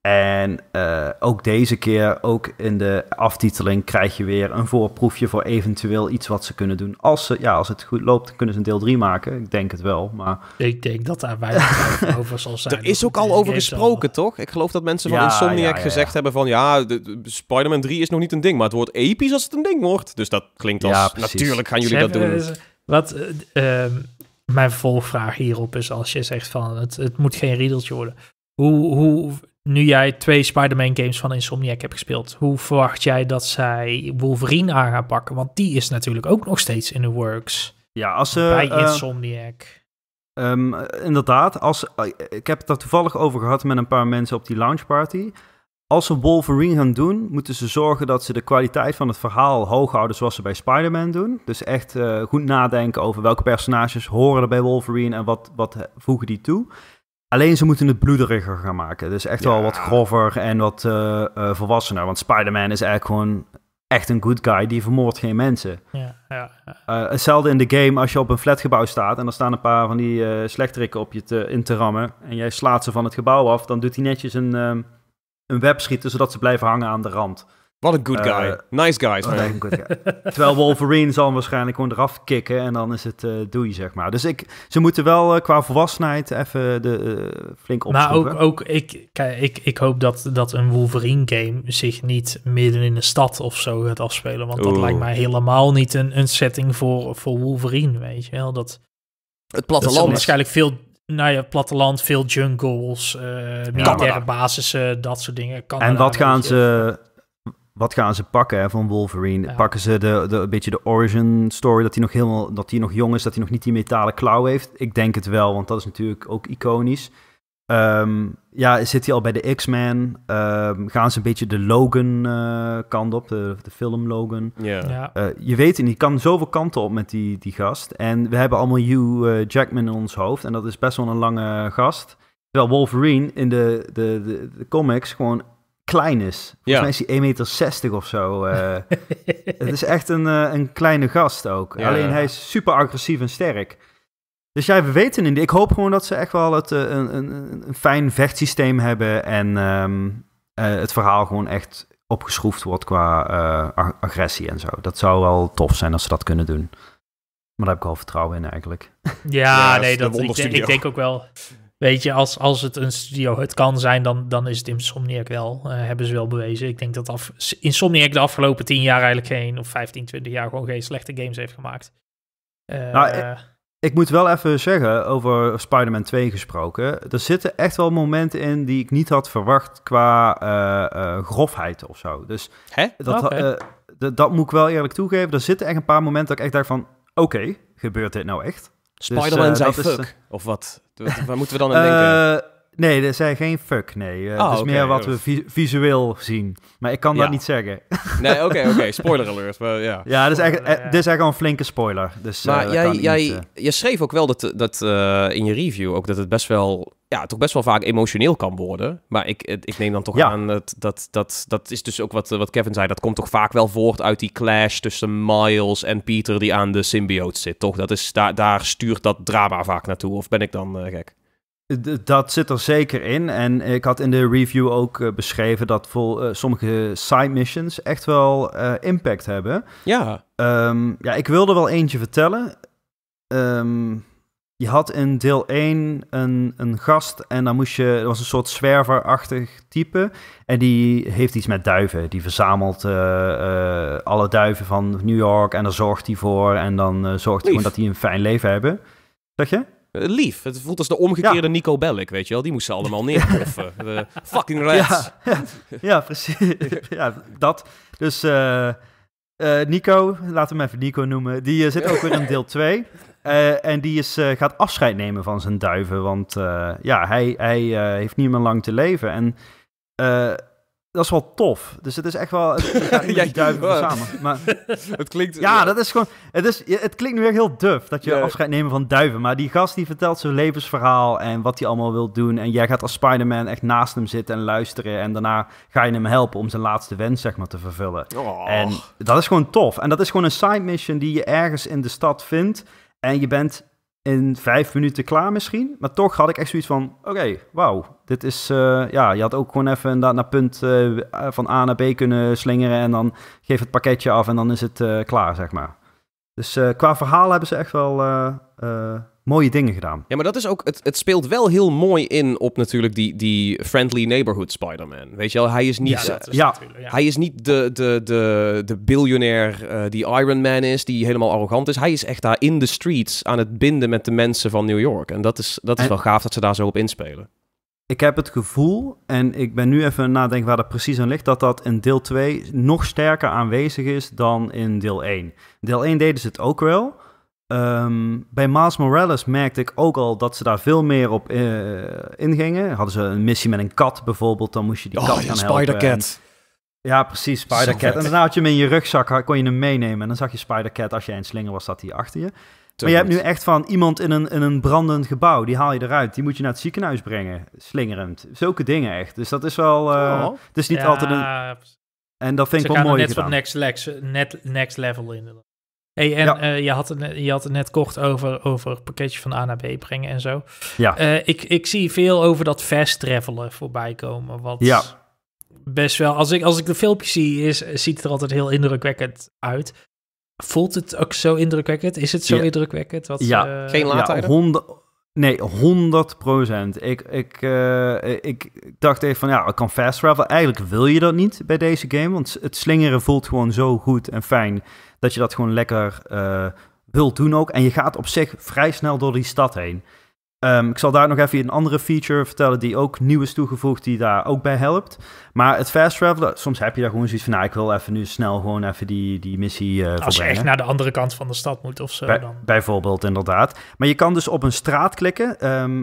En eh, ook deze keer, ook in de aftiteling, krijg je weer een voorproefje voor eventueel iets wat ze kunnen doen. Als, ze, ja, als het goed loopt, kunnen ze een deel 3 maken. Ik denk het wel, maar... Ik denk dat daar weinig [laughs] over zal zijn. Er is ook al over gesproken, toch? Ik geloof dat mensen van ja, Insomniac gezegd hebben van... ja, Spider-Man 3 is nog niet een ding, maar het wordt episch als het een ding wordt. Dus dat klinkt als... natuurlijk gaan jullie dat doen. Dus- wat... Uh, mijn volgvraag hierop is als je zegt van het, het moet geen riedeltje worden. Hoe, hoe nu jij twee Spider-Man games van Insomniac hebt gespeeld, hoe verwacht jij dat zij Wolverine aan gaan pakken? Want die is natuurlijk ook nog steeds in de works. Ja, als ze. Eh, bij eh, Insomniac. Ehm, inderdaad, als, eh, ik heb het daar toevallig over gehad met een paar mensen op die lounge party. Als ze Wolverine gaan doen, moeten ze zorgen dat ze de kwaliteit van het verhaal hoog houden zoals ze bij Spider-Man doen. Dus echt goed nadenken over welke personages horen er bij Wolverine en wat, wat voegen die toe. Alleen ze moeten het bloederiger gaan maken. Dus echt wel wat grover en wat eh, eh, volwassener. Want Spider-Man is eigenlijk gewoon echt een good guy. Die vermoordt geen mensen. Ja, ja, eh, hetzelfde in de game als je op een flatgebouw staat... en er staan een paar van die slechterikken op je te, in te rammen... en jij slaat ze van het gebouw af... dan doet hij netjes een, um, een web schieten... zodat ze blijven hangen aan de rand. Wat een good guy. Eh, nice guys. Oh, nee. guy. Terwijl Wolverine zal hem waarschijnlijk gewoon eraf kicken en dan is het uh, doei, zeg maar. Dus ik, ze moeten wel eh, qua volwassenheid even de, flink opschroeven. Maar ook, ook ik, kijk, ik, ik hoop dat, dat een Wolverine-game zich niet midden in de stad of zo gaat afspelen. Want dat lijkt mij helemaal niet een, een setting voor, voor Wolverine, weet je wel. Dat, het platteland. waarschijnlijk veel, nou ja, platteland, veel jungles, militaire basissen, dat soort dingen. en wat gaan ze wat gaan ze pakken hè, van Wolverine? Pakken ze de, de, een beetje de origin story, dat hij nog helemaal, dat hij nog jong is, dat hij nog niet die metalen klauw heeft? Ik denk het wel, want dat is natuurlijk ook iconisch. Ehm, ja, zit hij al bij de X-Men? Ehm, gaan ze een beetje de Logan-kant eh, op, de, film Logan? Ja. Eh, je weet niet, kan zoveel kanten op met die, die gast. En we hebben allemaal Hugh eh, Jackman in ons hoofd, en dat is best wel een lange gast. Terwijl Wolverine in de, de, de comics gewoon klein is. Volgens ja. mij is hij 1,60 meter of zo. Eh. [laughs] het is echt een, eh, een kleine gast ook. Alleen hij is super agressief en sterk. Dus jij we weten in die. Ik hoop gewoon dat ze echt wel het, eh, een, een, een, fijn vechtsysteem hebben. En ehm, het verhaal gewoon echt opgeschroefd wordt qua agressie en zo. Dat zou wel tof zijn als ze dat kunnen doen. Maar daar heb ik al vertrouwen in eigenlijk. Ja, nee, dat, ik denk ook wel. Weet je, als, als het een studio het kan zijn, dan, dan is het Insomniac wel. Eh, hebben ze wel bewezen. Ik denk dat af, Insomniac de afgelopen tien jaar eigenlijk geen, of 15, 20 jaar gewoon geen slechte games heeft gemaakt. Eh, nou, ik, moet wel even zeggen, over Spider-Man 2 gesproken. Er zitten echt wel momenten in die ik niet had verwacht qua eh, grofheid of zo. Dus Hè? Dat, dat moet ik wel eerlijk toegeven. Er zitten echt een paar momenten dat ik echt dacht van, oké, gebeurt dit nou echt? Dus, Spider-Man eh, zijn fuck, eh, of wat? Waar moeten we dan aan eh, denken? Nee, er zijn geen fuck, nee. Ah, het is meer wat oh. we visueel zien. Maar ik kan dat niet zeggen. [laughs] Nee, oké, oké. [laughs] Spoiler alert. Well, Ja, dit is, echt, dit is eigenlijk al een flinke spoiler. Dus, maar jij, jij, schreef ook wel dat, dat in je review ook dat het best wel ja, toch best wel vaak emotioneel kan worden. Maar ik, ik neem dan toch aan dat, dat dat dat is dus ook wat, wat Kevin zei. Dat komt toch vaak wel voort uit die clash tussen Miles en Peter die aan de symbiote zit, toch? Dat is, daar, daar stuurt dat drama vaak naartoe. Of ben ik dan uh, gek? Dat zit er zeker in. En ik had in de review ook eh, beschreven dat vol eh, sommige side missions echt wel impact hebben. Ja. Ehm, ja, ik wilde wel eentje vertellen. Ehm, je had in deel 1 een, een gast en dan moest je, dat was een soort zwerverachtig type. En die heeft iets met duiven. Die verzamelt eh, eh, alle duiven van New York en daar zorgt hij voor. En dan uh, zorgt hij gewoon dat die een fijn leven hebben. Zeg je? Lief. Het voelt als de omgekeerde Nico Bellic, weet je wel. Die moesten allemaal [laughs] neerploffen. fucking rats. Ja, ja, precies. ja, dat. Dus Nico, laten we hem even Nico noemen. Die zit ook weer in deel 2. Eh, en die is, eh, gaat afscheid nemen van zijn duiven. Want eh, ja, hij, hij heeft niet meer lang te leven. En dat is wel tof. Dus het is echt wel. Het, [laughs] Jij duiven samen. Maar, [laughs] het klinkt. Ja, dat is gewoon. Het, is, het klinkt nu weer heel duf dat je afscheid nemen van duiven. Maar die gast die vertelt zijn levensverhaal en wat hij allemaal wil doen. En jij gaat als Spider-Man echt naast hem zitten en luisteren. En daarna ga je hem helpen om zijn laatste wens, zeg maar, te vervullen. En dat is gewoon tof. En dat is gewoon een side mission die je ergens in de stad vindt. En je bent in vijf minuten klaar misschien. Maar toch had ik echt zoiets van, oké, wauw. Dit is, eh, ja, je had ook gewoon even inderdaad naar punt eh, van A naar B kunnen slingeren. En dan geef het pakketje af en dan is het eh, klaar, zeg maar. Dus qua verhaal hebben ze echt wel mooie dingen gedaan. Ja, maar dat is ook, het, het speelt wel heel mooi in op natuurlijk die, die friendly neighborhood Spider-Man. Weet je wel, hij is niet, ja, is Hij is niet de, de, de, de biljonair eh, die Iron Man is, die helemaal arrogant is. Hij is echt daar in de streets aan het binden met de mensen van New York. En dat is, dat is wel gaaf dat ze daar zo op inspelen. Ik heb het gevoel, en ik ben nu even nadenken waar dat precies aan ligt, dat dat in deel 2 nog sterker aanwezig is dan in deel 1. Deel 1 deden ze het ook wel, Ehm, bij Miles Morales merkte ik ook al dat ze daar veel meer op uh, ingingen. Hadden ze een missie met een kat bijvoorbeeld, dan moest je die oh, kat ja, gaan helpen. Spider-Cat. Ja, precies, Spider-Cat. En dan had je hem in je rugzak, kon je hem meenemen. En dan zag je Spider-Cat, als jij een slinger was, zat hij achter je. maar je hebt nu echt van iemand in een, in een brandend gebouw, die haal je eruit. Die moet je naar het ziekenhuis brengen, slingerend. Zulke dingen echt. Dus dat is wel... Uh, Het is niet altijd een... En dat vind ik wel mooi net gedaan. Next, next, next level in. Hey, en ja. Eh, je, had het, je had net kort over, over pakketje van A naar B brengen en zo. Ja. Eh, ik, ik zie veel over dat fast travelen voorbij komen. Wat ja. best wel, als ik, als ik de filmpjes zie, is, ziet het er altijd heel indrukwekkend uit. Voelt het ook zo indrukwekkend? Is het zo indrukwekkend? Wat, ja, eh, geen later. Ja, Nee, 100 procent. Ik, ik, eh, ik dacht even van ja, ik kan fast travel. Eigenlijk wil je dat niet bij deze game, want het slingeren voelt gewoon zo goed en fijn dat je dat gewoon lekker eh, wilt doen ook. En je gaat op zich vrij snel door die stad heen. Ehm, ik zal daar nog even een andere feature vertellen die ook nieuw is toegevoegd, die daar ook bij helpt. Maar het fast travelen, soms heb je daar gewoon zoiets van, nou, ik wil even nu snel gewoon even die, die missie uh, Als je echt naar de andere kant van de stad moet of zo. dan. Bijvoorbeeld, inderdaad. Maar je kan dus op een straat klikken. Ehm,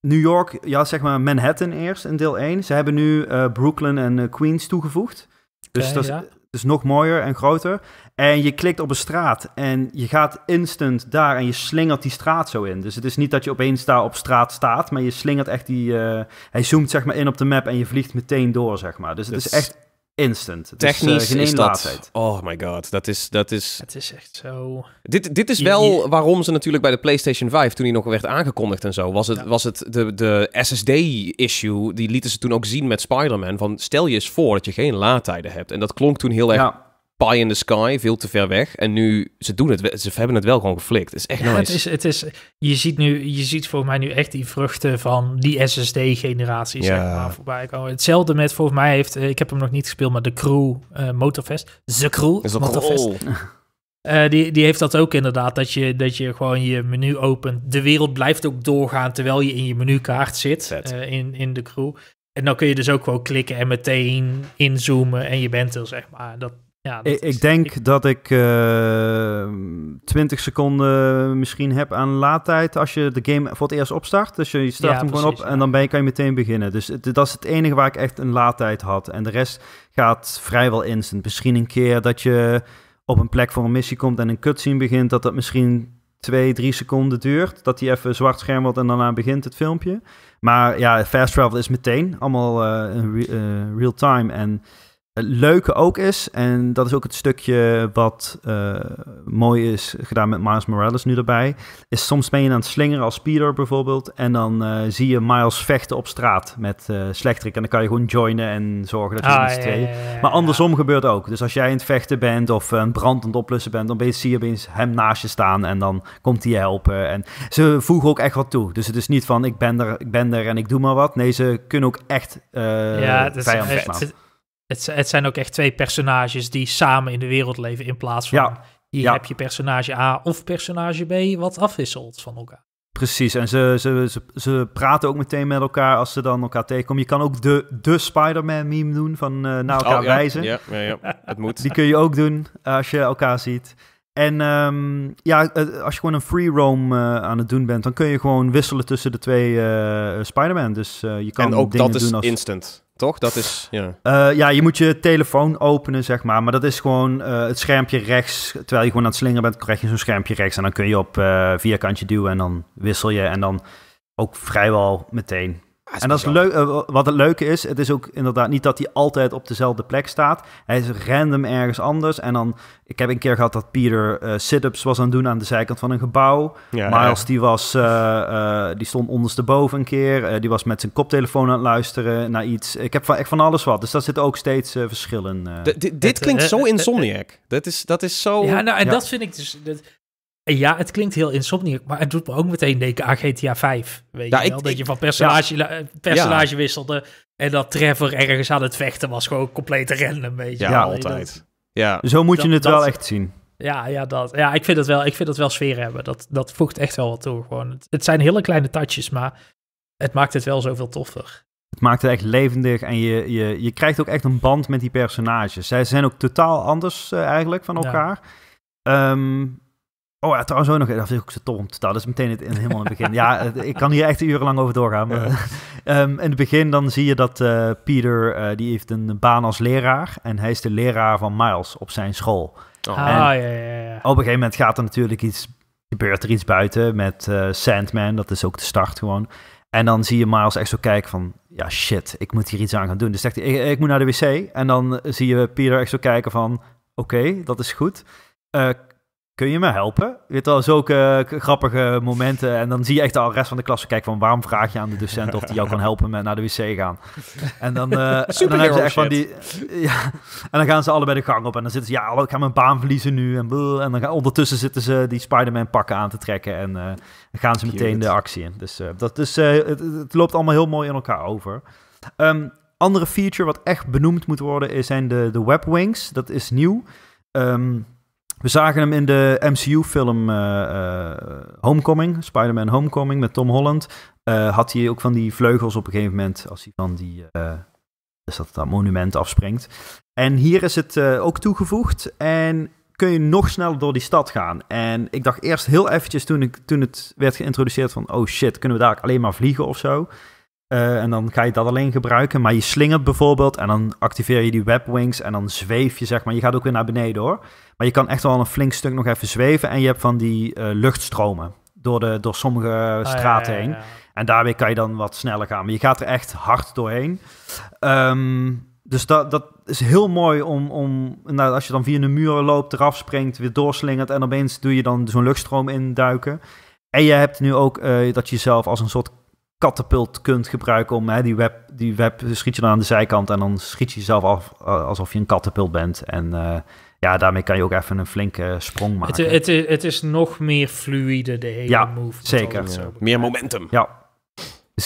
New York, ja, zeg maar Manhattan eerst in deel 1. Ze hebben nu eh, Brooklyn en eh, Queens toegevoegd. Dus dat, is. Het is nog mooier en groter. En je klikt op een straat en je gaat instant daar en je slingert die straat zo in. Dus het is niet dat je opeens daar op straat staat, maar je slingert echt die... Eh, hij zoomt zeg maar in op de map en je vliegt meteen door, zeg maar. Dus het is echt instant. Eh, Technisch is, is dat. Oh my god, dat is, dat is. Het is echt zo. Dit, dit is wel waarom ze natuurlijk bij de PlayStation 5, toen die nog werd aangekondigd en zo, was het, was het de, de SSD-issue. Die lieten ze toen ook zien met Spider-Man. Van stel je eens voor dat je geen laadtijden hebt. En dat klonk toen heel erg pie in the sky, veel te ver weg. En nu, ze doen het, ze hebben het wel gewoon geflikt. is echt ja, nice. Het is, het is, je, ziet nu, je ziet volgens mij nu echt die vruchten van die SSD-generatie ja. zeg maar, voorbij komen. Hetzelfde met, volgens mij heeft, eh, ik heb hem nog niet gespeeld, maar de Crew eh, Motorfest. The Crew is Motorfest. Uh, [laughs] die, die heeft dat ook inderdaad, dat je, dat je gewoon je menu opent. De wereld blijft ook doorgaan terwijl je in je menukaart zit in, in de crew. En dan kun je dus ook gewoon klikken en meteen inzoomen en je bent er, zeg maar. Dat, ik, denk dat ik uh, eh, 20 seconden misschien heb aan laadtijd als je de game voor het eerst opstart. Dus je start hem gewoon op en dan ben je, kan je meteen beginnen. Dus dat is het enige waar ik echt een laadtijd had. En de rest gaat vrijwel instant. Misschien een keer dat je op een plek voor een missie komt en een cutscene begint, dat dat misschien twee, drie seconden duurt. Dat hij even zwart scherm wordt en daarna begint het filmpje. Maar ja, fast travel is meteen allemaal eh, eh, real time en leuke ook is, en dat is ook het stukje wat eh, mooi is gedaan met Miles Morales nu erbij, is soms ben je aan het slingeren als speeder bijvoorbeeld, en dan eh, zie je Miles vechten op straat met uh, en dan kan je gewoon joinen en zorgen dat je ah, niet twee. maar andersom gebeurt ook. Dus als jij aan het vechten bent of een brand aan het oplussen bent, dan zie je opeens hem naast je staan en dan komt hij je helpen. En ze voegen ook echt wat toe. Dus het is niet van ik ben er, ik ben er en ik doe maar wat. Nee, ze kunnen ook echt uh, ja, het, het zijn ook echt twee personages die samen in de wereld leven in plaats van hier heb je personage A of personage B wat afwisselt van elkaar. Precies, en ze, ze, ze, ze, praten ook meteen met elkaar als ze dan elkaar tegenkomen. Je kan ook de, de Spider-Man meme doen van uh, naar elkaar oh, ja. wijzen. Ja, ja, ja, het moet. Die kun je ook doen eh, als je elkaar ziet. En ehm, ja, eh, als je gewoon een free roam aan het doen bent, dan kun je gewoon wisselen tussen de twee uh, Spider-Man. Dus je kan en ook dingen dat is doen als... instant. Toch? Dat is. Ja. Eh, ja, je moet je telefoon openen, zeg maar. Maar dat is gewoon eh, het schermpje rechts. Terwijl je gewoon aan het slingeren bent, krijg je zo'n schermpje rechts. En dan kun je op eh, vierkantje duwen en dan wissel je. En dan ook vrijwel meteen en dat is leuk. Eh, wat het leuke is, het is ook inderdaad niet dat hij altijd op dezelfde plek staat. Hij is random ergens anders. En dan, ik heb een keer gehad dat Pieter uh, eh, sit-ups was aan het doen aan de zijkant van een gebouw. Miles, die was, eh, die stond ondersteboven een keer. die was met zijn koptelefoon aan het luisteren naar iets. Ik heb van, echt van alles wat. Dus daar zit ook steeds verschillen. dit klinkt zo insomniac. Dat is, dat is zo... Ja, nou, en dat vind ik dus... Dat, ja, het klinkt heel insomniac, maar het doet me ook meteen denken aan GTA 5. Weet ja, je wel? dat je van personage, eh, personage wisselde en dat Trevor ergens aan het vechten was. Gewoon compleet random, weet je Ja, altijd. ja. Zo moet je het wel echt zien. Ja, ja, dat, ja ik, vind het wel, ik vind dat wel sfeer hebben. Dat, dat voegt echt wel wat toe. Gewoon. Het, zijn hele kleine touches, maar het maakt het wel zoveel toffer. Het maakt het echt levendig en je, je, je krijgt ook echt een band met die personages. Zij zijn ook totaal anders eh, eigenlijk van elkaar. Ehm Oh trouwens ook nog, dat vind ik ook zo om te Dat is meteen het, helemaal in het begin. ja, ik kan hier echt urenlang over doorgaan. Maar, [laughs] ehm, in het begin dan zie je dat uh, eh, Peter, eh, die heeft een baan als leraar. En hij is de leraar van Miles op zijn school. Oh. Ah, ja, ja, ja. Op een gegeven moment gaat er natuurlijk iets, gebeurt er iets buiten met eh, Sandman. Dat is ook de start gewoon. En dan zie je Miles echt zo kijken van, ja shit, ik moet hier iets aan gaan doen. Dus zegt hij, ik, ik, moet naar de wc. En dan zie je Peter echt zo kijken van, oké, dat is goed kun je me helpen? hebt al zulke eh, grappige momenten. En dan zie je echt de rest van de klas kijken van... waarom vraag je aan de docent of die jou kan helpen met naar de wc gaan? En dan, uh, dan hebben ze echt van die... [laughs] ja, en dan gaan ze allebei de gang op. En dan zitten ze... ja, ik ga mijn baan verliezen nu. En, en dan gaan, ondertussen zitten ze die Spider-Man pakken aan te trekken. En eh, dan gaan ze meteen de actie in. Dus, dat, dus het, het, loopt allemaal heel mooi in elkaar over. Um, andere feature wat echt benoemd moet worden... Is, zijn de, de webwings. Dat is nieuw. Um, we zagen hem in de MCU-film eh, eh, Homecoming, Spider-Man Homecoming met Tom Holland. Eh, had hij ook van die vleugels op een gegeven moment, als hij van die dus dat monument afspringt. En hier is het ook toegevoegd en kun je nog sneller door die stad gaan. En ik dacht eerst heel eventjes toen, toen het werd geïntroduceerd van, oh shit, kunnen we daar alleen maar vliegen of zo? Eh, en dan ga je dat alleen gebruiken. Maar je slingert bijvoorbeeld en dan activeer je die webwings en dan zweef je, zeg maar. Je gaat ook weer naar beneden hoor. Maar je kan echt wel een flink stuk nog even zweven. En je hebt van die eh, luchtstromen door, de, door sommige eh, ah, straten heen. En daarmee kan je dan wat sneller gaan. Maar je gaat er echt hard doorheen. Ehm, dus dat, dat is heel mooi om, om nou, als je dan via een muur loopt, eraf springt, weer doorslingert. En opeens doe je dan zo'n luchtstroom induiken. En je hebt nu ook dat je jezelf als een soort katapult kunt gebruiken om hè, die web, die web schiet je dan aan de zijkant en dan schiet je jezelf af eh, alsof je een katapult bent. En eh, ja, daarmee kan je ook even een flinke sprong maken. Het, het, is, het is nog meer fluide, de hele ja, move. Zeker. Meer momentum. Ja.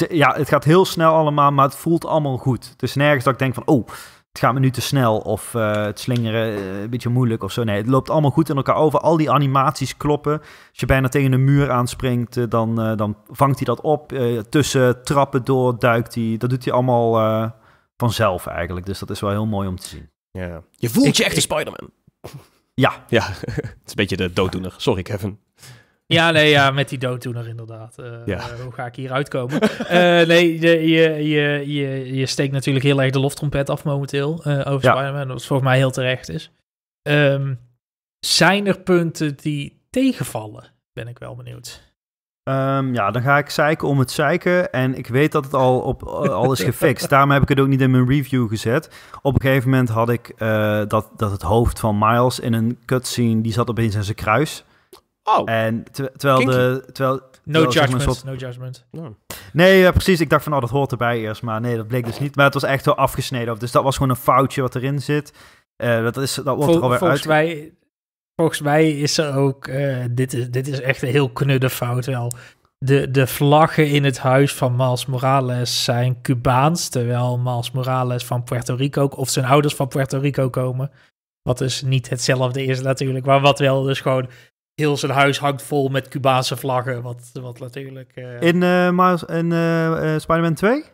ja, het gaat heel snel allemaal, maar het voelt allemaal goed. Het is nergens dat ik denk van, oh, het gaat me nu te snel of eh, het slingeren eh, een beetje moeilijk of zo. Nee, het loopt allemaal goed in elkaar over. Al die animaties kloppen. Als je bijna tegen een muur aanspringt, eh, dan, dan vangt hij dat op. tussen trappen door duikt hij. Dat doet hij allemaal vanzelf eigenlijk. Dus dat is wel heel mooi om te zien. Ja. Je voelt je echt een Spider-Man. Ja. Ja, [laughs] het is een beetje de dooddoener. Sorry, Kevin. Ja, nee, ja, met die dooddoener inderdaad. Uh, ja. hoe ga ik hier uitkomen? [laughs] Eh, nee, je, je, je, je, steekt natuurlijk heel erg de loftrompet af momenteel eh, over ja. Spider-Man, volgens mij heel terecht is. Ehm, zijn er punten die tegenvallen? Ben ik wel benieuwd. Ehm, ja, dan ga ik zeiken om het zeiken. En ik weet dat het al, op, al is gefixt. [laughs] Daarom heb ik het ook niet in mijn review gezet. Op een gegeven moment had ik dat, dat het hoofd van Miles in een cutscene... die zat opeens in zijn kruis. Oh. En terwijl de. Terwijl, no terwijl, judgment. No judgment. Nee, precies. Ik dacht van, oh, dat hoort erbij eerst. Maar nee, dat bleek dus niet. Maar het was echt wel afgesneden. Dus dat was gewoon een foutje wat erin zit. Eh, dat, is, dat wordt er alweer volgens Mij, volgens mij is er ook. Eh, dit, is, dit is echt een heel knudde fout wel. De, de vlaggen in het huis van Mars Morales zijn Cubaans. Terwijl Mars Morales van Puerto Rico. Of zijn ouders van Puerto Rico komen. Wat dus niet hetzelfde is natuurlijk. Maar wat wel dus gewoon heel zijn huis hangt vol met Cubaanse vlaggen. Wat, wat natuurlijk. Eh, in uh, Miles, in uh, Spider-Man 2?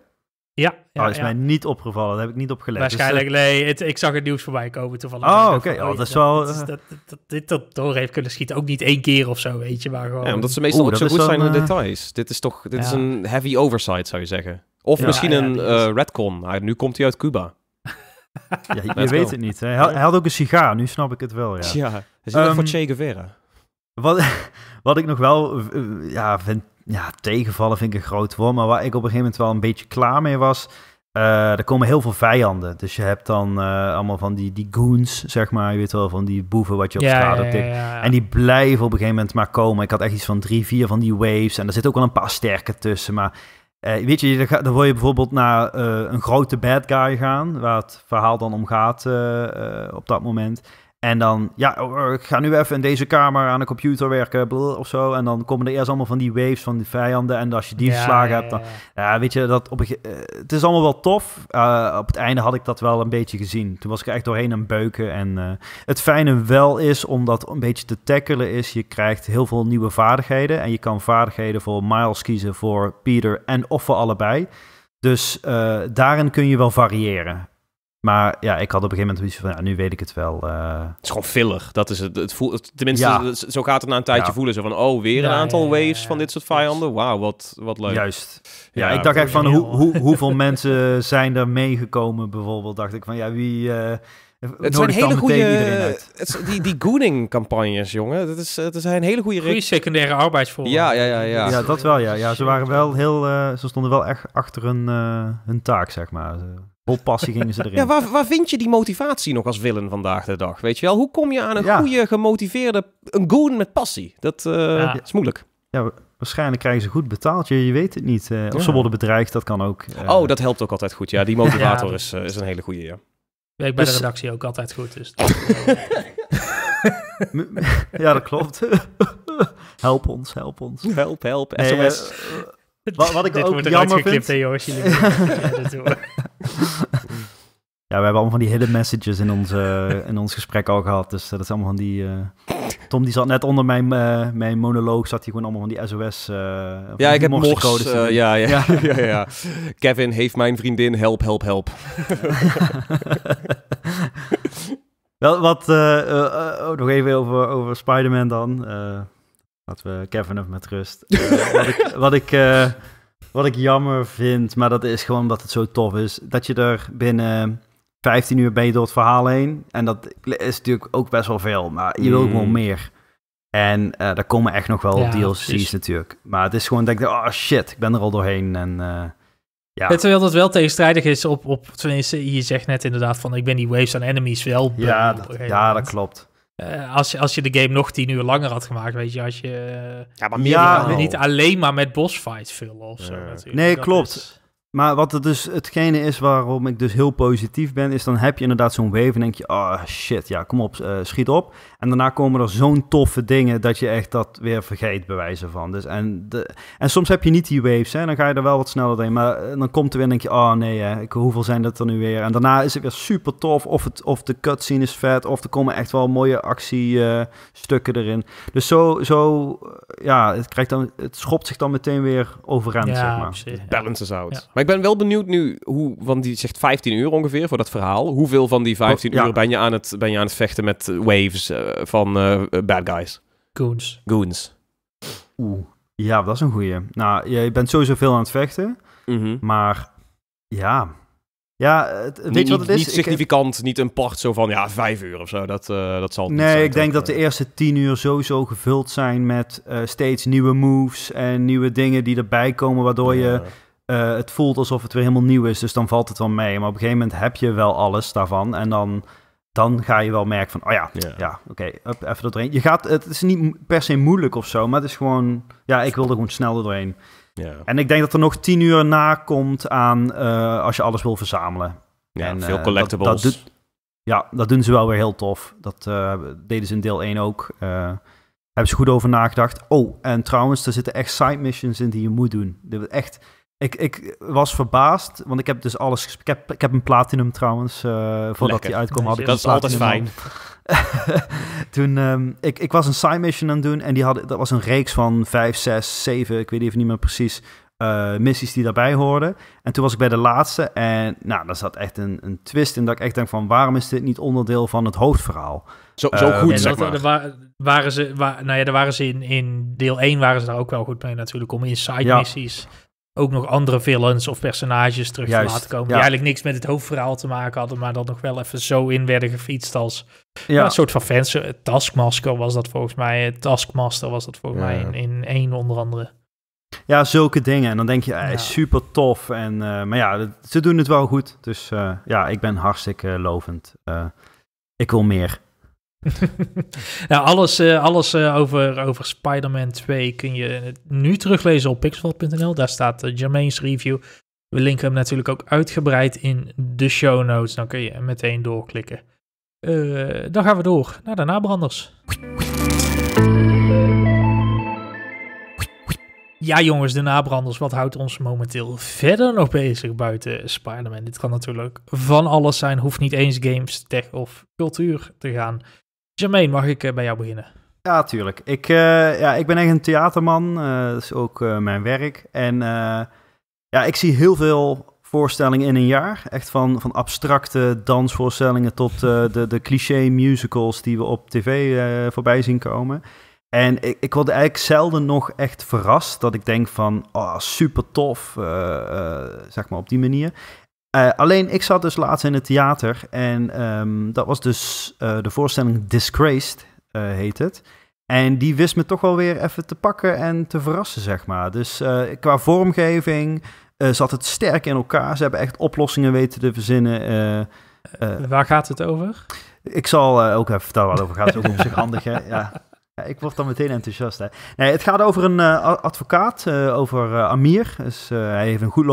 Ja. ja oh, is mij niet opgevallen. Daar heb ik niet op gelet. Waarschijnlijk, dus, nee. Het, ik zag het nieuws voorbij komen toevallig. Oh, dus oké. Okay. Oh, dat is wel... Dat, dit dat door heeft kunnen schieten. Ook niet één keer of zo, weet je. Maar gewoon... Ja, omdat ze meestal Oeh, zo goed zijn in details. Dit is toch... Dit is een heavy oversight, zou je zeggen. Of misschien een redcon. Ah, nu komt hij uit Cuba. je weet het niet. Hij, had ook een sigaar. Nu snap ik het wel, ja. Ja. Hij is voor ehm, Che Guevara. Wat, [laughs] wat ik nog wel eh, ja, vind, ja, tegenvallen vind ik een groot woord, maar waar ik op een gegeven moment wel een beetje klaar mee was. Eh, er komen heel veel vijanden. Dus je hebt dan eh, allemaal van die, die goons, zeg maar. Je weet wel, van die boeven wat je op ja, straat hebt. en die blijven op een gegeven moment maar komen. Ik had echt iets van drie, vier van die waves. En er zitten ook wel een paar sterke tussen. Maar weet je, dan, word je bijvoorbeeld naar een grote bad guy gaan. Waar het verhaal dan om gaat op dat moment. En dan, ja, oh, oh, ik ga nu even in deze kamer aan de computer werken of zo. En dan komen er eerst allemaal van die waves van die vijanden. En als je die verslagen hebt, dan ja, weet je, dat op eh, het is allemaal wel tof. Eh, op het einde had ik dat wel een beetje gezien. Toen was ik echt doorheen aan beuken. En eh, het fijne wel is, omdat een beetje te tackelen is, je krijgt heel veel nieuwe vaardigheden. En je kan vaardigheden voor Miles kiezen, voor Peter en of voor allebei. Dus daarin kun je wel variëren. Maar ja, ik had op een gegeven moment zoiets van, ja, nu weet ik het wel. Eh. Het is gewoon filler. Dat is het. het voelt, tenminste, zo gaat het na een tijdje voelen. Zo van, oh, weer een aantal waves van dit soort vijanden. Wauw, wat, wat leuk. Juist. Ja, ik dacht echt van, hoe, hoe, hoeveel [laughs] mensen zijn er meegekomen bijvoorbeeld? Dacht ik van, ja, wie... Eh, het zijn hele goede. die die Gooning-campagnes, jongen. Dat is, het zijn hele goede. Goede secundaire arbeidsvormen. Ja, ja, ja, ja. Ja, dat wel, ja. ja ze waren wel heel. Eh, ze stonden wel echt achter hun, hun taak, zeg maar. Vol passie gingen ze erin. Ja, waar, vind je die motivatie nog als Willen vandaag de dag? Weet je wel, hoe kom je aan een goede, gemotiveerde, een goon met passie? Dat eh, is moeilijk. Ja, waarschijnlijk krijgen ze goed betaald. Je, je weet het niet. Uh, of ze worden bedreigd, dat kan ook. Eh. Oh, dat helpt ook altijd goed. Ja, die motivator is, is een hele goede, ja. ben bij de dus- redactie ook altijd goed, dus... [laughs] ja, dat klopt. [laughs] help ons, help ons. Help, help, SMS. wat, ik dit ook wordt jammer vind... [laughs] Dit [laughs] Ja, we hebben allemaal van die hidden messages in, onze, in ons gesprek al gehad. Dus dat is allemaal van die... Eh, Tom die zat net onder mijn, eh, mijn monoloog, zat hij gewoon allemaal van die SOS... Uh, eh, ja, ik heb mors. ja, ja, [laughs] ja. ja, ja. Kevin, heeft mijn vriendin, help, help, help. [laughs] Wel, wat... Oh, nog even over, over Spider-Man dan. laten we Kevin even met rust. wat ik... Wat ik wat ik jammer vind, maar dat is gewoon omdat het zo tof is. Dat je er binnen 15 uur ben je door het verhaal heen. En dat is natuurlijk ook best wel veel, maar je wil ook gewoon mm. meer. En uh, daar komen echt nog wel ja, DLC's precies. natuurlijk. Maar het is gewoon denk ik, oh shit, ik ben er al doorheen. En, uh, ja. Terwijl dat wel tegenstrijdig is op, op, tenminste, je zegt net inderdaad van ik ben die waves aan enemies wel. Ja, ja, dat klopt. Uh, als, als je de game nog tien uur langer had gemaakt, weet je, als je eh, ja, maar niet alleen maar met fights vullen of zo. Nee, dat klopt. Maar wat het dus hetgene is waarom ik dus heel positief ben, is dan heb je inderdaad zo'n wave en denk je, ah oh, shit, ja, kom op, eh, schiet op. En daarna komen er zo'n toffe dingen dat je echt dat weer vergeet, bewijzen van. Dus en, de, en soms heb je niet die waves, hè, dan ga je er wel wat sneller in. Maar eh, dan komt er weer en denk je, oh nee, hè, hoeveel zijn dat er nu weer? En daarna is het weer super tof, of, het, of de cutscene is vet, of er komen echt wel mooie actiestukken uh, erin. Dus zo, zo eh, ja, het, krijgt dan, het schopt zich dan meteen weer overeind, zeg maar. Precies, Balances out. Maar ik ben wel benieuwd nu, hoe, want die zegt 15 uur ongeveer voor dat verhaal. Hoeveel van die 15 uur ben je, aan het, ben je aan het vechten met waves? van eh, bad guys. Goons. Goons. Oeh. Ja, dat is een goeie. Nou, je bent sowieso veel aan het vechten. Mhm. Maar ja. Ja, het, weet niet, je wat het is? Niet significant, niet een part zo van ja, vijf uur of zo. Dat, uh, dat zal. Nee, ik denk dat de eerste tien uur sowieso gevuld zijn met eh, steeds nieuwe moves en nieuwe dingen die erbij komen, waardoor je. het voelt alsof het weer helemaal nieuw is, dus dan valt het wel mee. Maar op een gegeven moment heb je wel alles daarvan. En dan dan ga je wel merken van, oh ja, ja, oké, even doorheen. Je gaat, het is niet per se moeilijk of zo, maar het is gewoon, ja, ik wilde gewoon snel er doorheen. En ik denk dat er nog tien uur na komt aan eh, als je alles wil verzamelen. Ja, en, veel eh, collectibles. ja, dat doen ze wel weer heel tof. Dat eh, deden ze in deel 1 ook. hebben ze goed over nagedacht. Oh, en trouwens, er zitten echt side missions in die je moet doen. Dit echt, ik, ik was verbaasd, want ik heb dus alles. Ik heb, ik heb een platinum trouwens. Eh, voordat Lekker. die uitkwam had ik Dat is altijd fijn. [laughs] Toen, um, ik, ik was een side mission aan het doen en die hadden, dat was een reeks van 5, 6, 7, ik weet even niet meer precies. Eh, missies die daarbij hoorden. En toen was ik bij de laatste en nou, daar zat echt een, een twist in dat ik echt denk van waarom is dit niet onderdeel van het hoofdverhaal? Zo, zo eh, goed, zeg maar. waren ze, waar nou ja, daar waren ze in, in deel 1 waren ze daar ook wel goed mee natuurlijk, om in side missies ook nog andere villains of personages terug te laten komen. Die eigenlijk niks met het hoofdverhaal te maken hadden, maar dat nog wel even zo in werden gefietst als ja. een soort van fans. Eh, Taskmaster was dat volgens mij. Eh, Taskmaster was dat volgens mij in, één onder andere. Ja, zulke dingen. En dan denk je, eh, super tof. En, maar ja, ze doen het wel goed. Dus ja, ik ben hartstikke lovend. ik wil meer. [laughs] nou, alles, eh, alles eh, over, over Spider-Man 2 kun je nu teruglezen op pixel.nl. Daar staat uh, Jermaine's review. We linken hem natuurlijk ook uitgebreid in de show notes. Dan kun je meteen doorklikken. dan gaan we door naar de nabranders. Ja, jongens, de nabranders. Wat houdt ons momenteel verder nog bezig buiten Spider-Man? Dit kan natuurlijk van alles zijn. Hoeft niet eens games, tech of cultuur te gaan. Jermaine, mag ik eh, bij jou beginnen? Ja, tuurlijk. Ik, eh, ja, ik ben echt een theaterman. Uh, dat is ook mijn werk. En ja, ik zie heel veel voorstellingen in een jaar. Echt van, van abstracte dansvoorstellingen tot de, de cliché musicals die we op tv voorbij zien komen. En ik, ik word eigenlijk zelden nog echt verrast dat ik denk van, oh, super tof, zeg maar op die manier. Eh, alleen ik zat dus laatst in het theater en ehm, dat was dus eh, de voorstelling Disgraced, eh, heet het. En die wist me toch wel weer even te pakken en te verrassen, zeg maar. Dus qua vormgeving zat het sterk in elkaar. Ze hebben echt oplossingen weten te verzinnen. Waar gaat het over? Ik zal ook even vertellen waar het over gaat. Het is ook zich handig, Ja ik word dan meteen enthousiast. Hè. Nee, het gaat over een eh, advocaat, eh, over eh, Amir. Dus, hij heeft een goed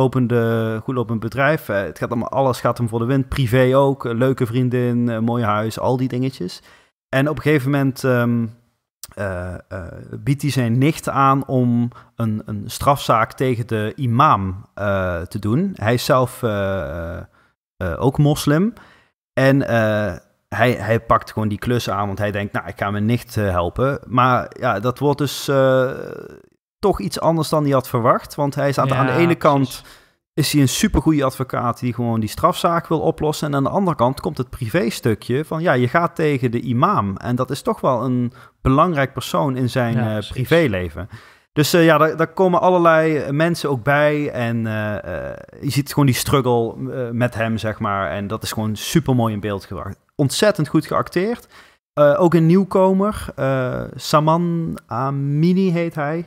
goedlopend bedrijf. het gaat om, alles gaat hem voor de wind. Privé ook, leuke vriendin, mooi huis, al die dingetjes. En op een gegeven moment ehm, biedt hij zijn nicht aan om een, een strafzaak tegen de imam te doen. Hij is zelf ook moslim. En hij, hij pakt gewoon die klus aan, want hij denkt, nou, ik ga mijn nicht eh, helpen. Maar ja, dat wordt dus eh, toch iets anders dan hij had verwacht. Want hij staat aan, de ene kant is hij een supergoeie advocaat die gewoon die strafzaak wil oplossen. En aan de andere kant komt het privéstukje van, ja, je gaat tegen de imam. En dat is toch wel een belangrijk persoon in zijn ja, eh, privéleven. Dus eh, ja, daar, komen allerlei eh, mensen ook bij. En eh, je ziet gewoon die struggle met hem, zeg maar. En dat is gewoon super mooi in beeld gebracht. Ontzettend goed geacteerd. ook een nieuwkomer, Saman Amini heet hij.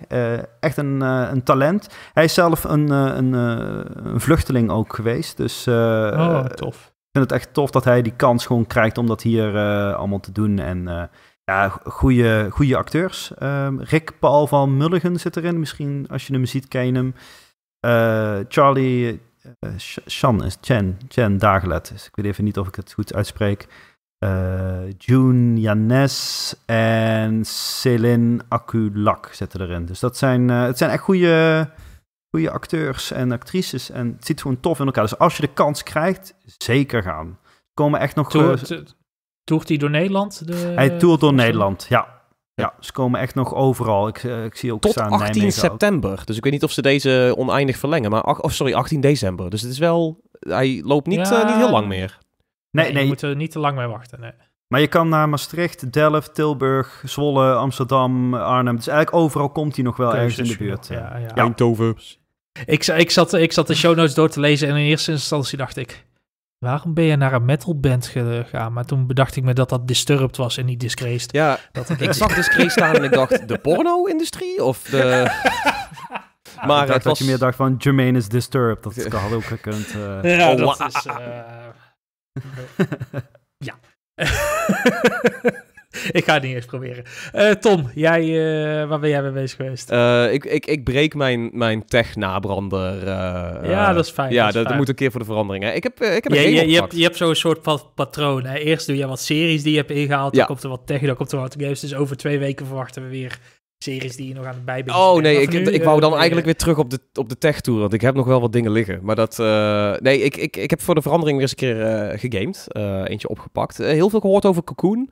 echt een, een, talent. Hij is zelf een, een, een vluchteling ook geweest. Dus, oh, tof. Ik vind het echt tof dat hij die kans gewoon krijgt om dat hier allemaal te doen. En ja, goede, goede acteurs. Ehm, Rick Paul van Mulligan zit erin. Misschien als je hem ziet, ken je hem. Eh, Charlie uh, is Chen, Chen Dagelet. ik weet even niet of ik het goed uitspreek. Uh, June Janes en Céline Akulak zitten erin. Dus dat zijn, het zijn echt goede, goede acteurs en actrices. En het zit gewoon tof in elkaar. Dus als je de kans krijgt, zeker gaan. Er komen echt nog... goed. Toert hij door Nederland? De, hij toert door Nederland, ja. Ja, ze komen echt nog overal. Ik, eh, ik zie ook Tot 18 september. Dus ik weet niet of ze deze oneindig verlengen. Maar ach, sorry, 18 december. Dus het is wel... Hij loopt niet, eh, niet heel lang meer. Nee, nee, moeten je moet er niet te lang mee wachten, nee. Maar je kan naar Maastricht, Delft, Tilburg, Zwolle, Amsterdam, Arnhem. Dus eigenlijk overal komt hij nog wel ergens in de buurt. Ja, ja. ja. Eindhoven. Ik, ik, zat, ik zat de show notes door te lezen en in eerste instantie dacht ik waarom ben je naar een band gegaan? Maar toen bedacht ik me dat dat Disturbed was en niet Disgraced. Ja, dat ik zag [laughs] Disgraced staan en ik dacht, de porno-industrie of de... Ja, [laughs] maar het was... dat je meer dacht van Jermaine is Disturbed. Dat ik had ook gekund. Ja, is... ja. [laughs] ik ga het niet eens proberen. Eh, Tom, jij, eh, waar ben jij mee bezig geweest? Eh, ik, ik, ik breek mijn, mijn tech-nabrander. ja, dat is fijn. Ja, dat, moet een keer voor de verandering. Hè. Ik heb, ik heb ja, je, je, hebt, je hebt zo'n soort patroon. Eerst doe je wat series die je hebt ingehaald. Dan komt er wat tech, dan komt er wat games. Dus over twee weken verwachten we weer series die je nog aan het bijbinden Oh nee, ik, ik, wou dan eigenlijk weer terug op de, op de tech tour, want ik heb nog wel wat dingen liggen. Maar dat, nee, ik, ik, ik heb voor de verandering weer eens een keer uh, gegamed, eentje opgepakt. heel veel gehoord over Cocoon.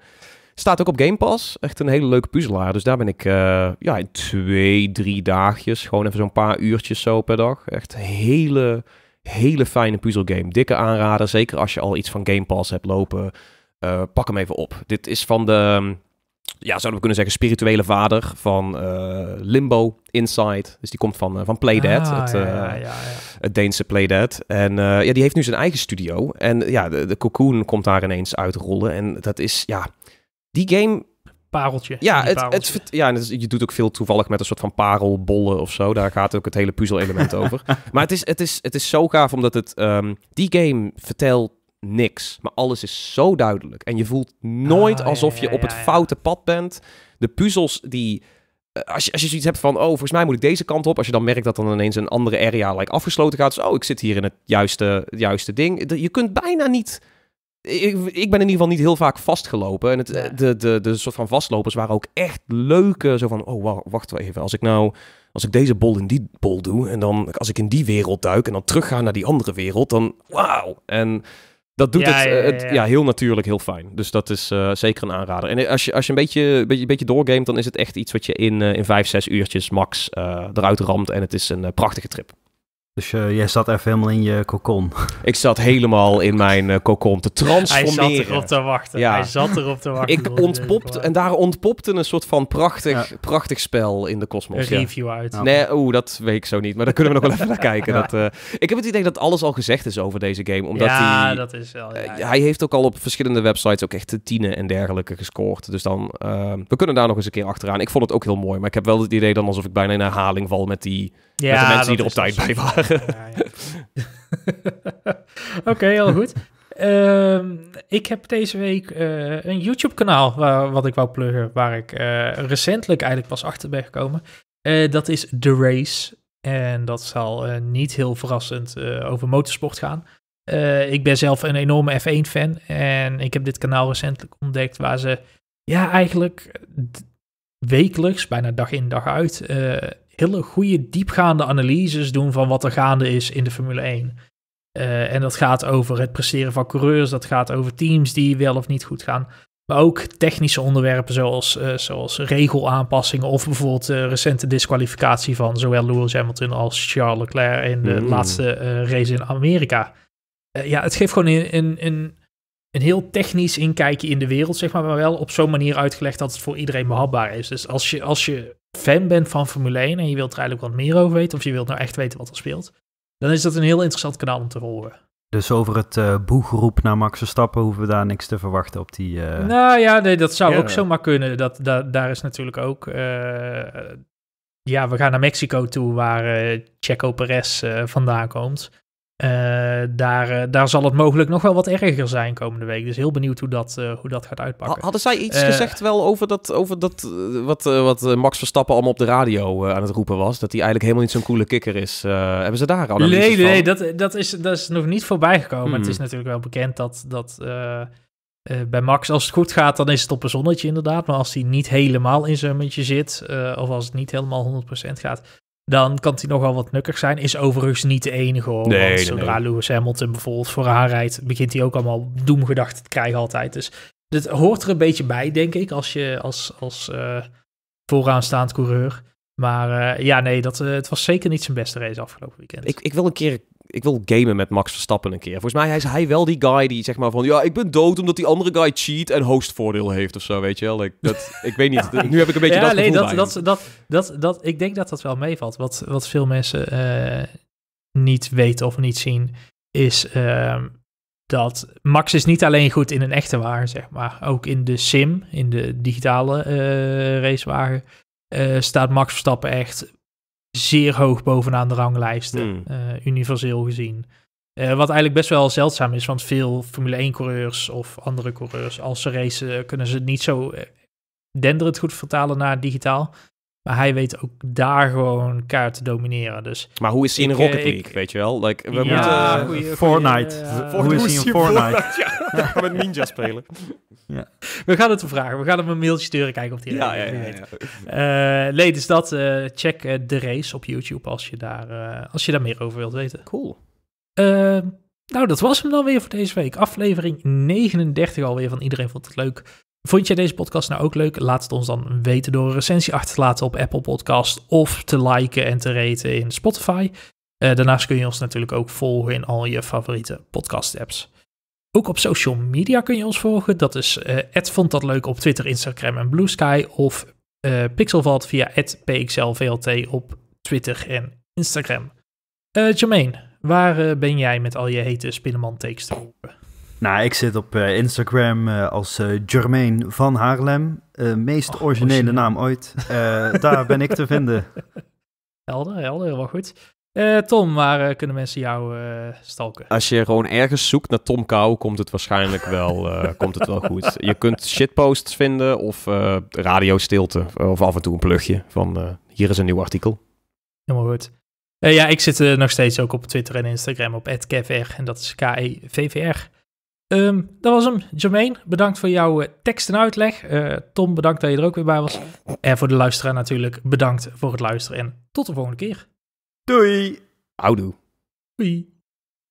Staat ook op Game Pass. Echt een hele leuke puzzelaar. Dus daar ben ik eh, ja, in twee, drie dagjes. Gewoon even zo'n paar uurtjes zo per dag. Echt hele, hele fijne puzzelgame. Dikke aanrader. Zeker als je al iets van Game Pass hebt lopen. Eh, pak hem even op. Dit is van de, mm, ja, zouden we kunnen zeggen, spirituele vader van eh, Limbo Inside. Dus die komt van, uh, van Playdead, ah, het, ja, ja, ja, het, Deense Playdead. En ja, die heeft nu zijn eigen studio. En ja, de, de Cocoon komt daar ineens uitrollen. En dat is, ja... Die game pareltje. Ja, het, het, ja het je doet ook veel toevallig met een soort van parelbollen of zo. Daar gaat ook het hele puzzel [laughs] over. Maar het is, het, is, het is zo gaaf omdat het, ehm, die game vertelt niks. Maar alles is zo duidelijk. En je voelt nooit ah, alsof je op het foute pad bent. De puzzels die. Eh, als je, als je zoiets hebt van, oh, volgens mij moet ik deze kant op. Als je dan merkt dat dan ineens een andere area like, afgesloten gaat. Dus, oh, ik zit hier in het juiste, juiste ding. Je kunt bijna niet ik, ben in ieder geval niet heel vaak vastgelopen. En het, de, de, de soort van vastlopers waren ook echt leuke. Zo van, oh, wacht even. Als ik nou, als ik deze bol in die bol doe. En dan, als ik in die wereld duik. En dan terugga naar die andere wereld. Dan, wauw. En dat doet het, eh, ja, heel natuurlijk, heel fijn. Dus dat is eh, zeker een aanrader. En als je, als je een beetje, een beetje, een beetje doorgamet, dan is het echt iets wat je in, eh, in vijf, zes uurtjes max eruit ramt. En het is een prachtige trip. Dus je eh, jij zat even helemaal in je kokon. [laughs] Ik zat helemaal in mijn eh, kokon te transformeren. Hij zat erop te wachten. Ja. Hij zat erop te wachten. Ik ontpopte, en daar ontpopte een soort van prachtig, prachtig spel in de kosmos. Een review uit. Nee, oeh, dat weet ik zo niet. Maar daar kunnen we nog wel even naar [laughs] kijken. Dat, eh, ik heb het idee dat alles al gezegd is over deze game. Omdat ja, dat is wel. hij heeft ook al op verschillende websites ook echt de tienen en dergelijke gescoord. Dus dan, we kunnen daar nog eens een keer achteraan. Ik vond het ook heel mooi. Maar ik heb wel het idee dan alsof ik bijna in herhaling val met die ja, met de mensen die er op tijd bij waren. Ja, ja. [laughs] Oké, okay, heel goed. Ehm, ik heb deze week eh, een YouTube-kanaal waar, wat ik wou pluggen, waar ik eh, recentelijk eigenlijk pas achter ben gekomen. Eh, dat is The Race. En dat zal niet heel verrassend over motorsport gaan. ik ben zelf een enorme F1-fan en ik heb dit kanaal recentelijk ontdekt waar ze ja, eigenlijk wekelijks, bijna dag in dag uit, hele goede diepgaande analyses doen van wat er gaande is in de Formule 1. Eh, en dat gaat over het presteren van coureurs, dat gaat over teams die wel of niet goed gaan. Maar ook technische onderwerpen zoals, eh, zoals regelaanpassingen of bijvoorbeeld de eh, recente disqualificatie van zowel Lewis Hamilton als Charles Leclerc in de hmm. laatste race in Amerika. ja, het geeft gewoon een, een, een, een heel technisch inkijkje in de wereld, zeg maar, maar wel op zo'n manier uitgelegd dat het voor iedereen behapbaar is. Dus als je, als je fan bent van Formule 1 en je wilt er eigenlijk wat meer over weten, of je wilt nou echt weten wat er speelt, dan is dat een heel interessant kanaal om te horen. Dus over het uh, boegeroep naar Max Verstappen hoeven we daar niks te verwachten op die... Uh... Nou ja, nee, dat zou ook zomaar kunnen. Dat, daar is natuurlijk ook... Eh, ja, we gaan naar Mexico toe waar Checo Perez vandaan komt. Eh, daar, eh, daar zal het mogelijk nog wel wat erger zijn komende week. Dus heel benieuwd hoe dat, eh, hoe dat gaat uitpakken. Hadden zij iets gezegd wel over dat, over dat wat, wat Max Verstappen allemaal op de radio aan het roepen was? Dat hij eigenlijk helemaal niet zo'n coole kikker is. hebben ze daar al nee, nee, nee, dat, dat, is, dat is nog niet voorbij gekomen. Het is hmm. natuurlijk wel bekend dat... dat bij Max, als het goed gaat, dan is het op een zonnetje inderdaad. Maar als hij niet helemaal in zijn muntje zit, of als het niet helemaal 100% gaat, dan kan hij nogal wat nukkig zijn. Is overigens niet de enige hoor. want zodra Lewis Hamilton bijvoorbeeld voor haar rijdt, begint hij ook allemaal doemgedachten te krijgen altijd. Dus dat hoort er een beetje bij, denk ik, als je als, als eh, vooraanstaand coureur. Maar eh, ja, nee, dat, eh, het was zeker niet zijn beste race afgelopen weekend. Ik, ik wil een keer ik wil gamen met Max Verstappen een keer. Volgens mij is hij wel die guy die zeg maar van... Ja, ik ben dood omdat die andere guy cheat en hostvoordeel heeft of zo, weet je wel. dat, [laughs] ik weet niet, nu heb ik een beetje ja, dat nee, dat, dat, dat, dat, dat, Ik denk dat dat wel meevalt. Wat, wat veel mensen eh, niet weten of niet zien, is... Ehm, dat Max is niet alleen goed in een echte wagen, zeg maar. Ook in de sim, in de digitale uh, racewagen, eh, staat Max Verstappen echt zeer hoog bovenaan de ranglijsten, hmm. eh, universeel gezien. Eh, wat eigenlijk best wel zeldzaam is, want veel Formule 1-coureurs of andere coureurs, als ze racen, kunnen ze het niet zo eh, denderend goed vertalen naar digitaal. Maar hij weet ook daar gewoon kaart te domineren. Dus maar hoe is hij in Rocket eh, League, weet je wel? Like, we ja, moeten, ah, eh, Fortnite. Eh, hoe is hij in Fortnite? Fortnite ja. [laughs] [laughs] met Ninja spelen. Ja. We gaan het hem vragen. We gaan hem een mailtje sturen. Kijken of hij ja, ja, Ja, uh, nee, dus dat. check de race op YouTube als je, daar, als je daar meer over wilt weten. Cool. Ehm, nou, dat was hem dan weer voor deze week. Aflevering 39 alweer van Iedereen Vond Het Leuk. Vond je deze podcast nou ook leuk? Laat het ons dan weten door een recensie achter te laten op Apple Podcast of te liken en te raten in Spotify. Eh, daarnaast kun je ons natuurlijk ook volgen in al je favoriete podcast apps. Ook op social media kun je ons volgen. Dat is uh, vond dat leuk op Twitter, Instagram en Blue Sky of uh, Pixelvalt via @pxlvlt op Twitter en Instagram. Uh, Jermaine, waar ben jij met al je hete spinnenman takes te roepen? Nou, ik zit op eh, Instagram eh, als uh, eh, Germain van Haarlem. meest originele naam ooit. daar ben ik te vinden. [laughs] Helder, helder, helemaal goed. Tom, waar kunnen mensen jou stalken? Als je gewoon ergens zoekt naar Tom Kou, komt het waarschijnlijk wel, [laughs] komt het wel goed. Je kunt shitposts vinden of radio stilte. Of af en toe een plugje van hier is een nieuw artikel. Helemaal goed. ja, ik zit nog steeds ook op Twitter en Instagram op @kevr en dat is K-E-V-V-R. Ehm, dat was hem. Jermaine, bedankt voor jouw eh, tekst en uitleg. Eh, Tom, bedankt dat je er ook weer bij was. En voor de luisteraar natuurlijk, bedankt voor het luisteren. En tot de volgende keer. Doei. Houdoe. Doei.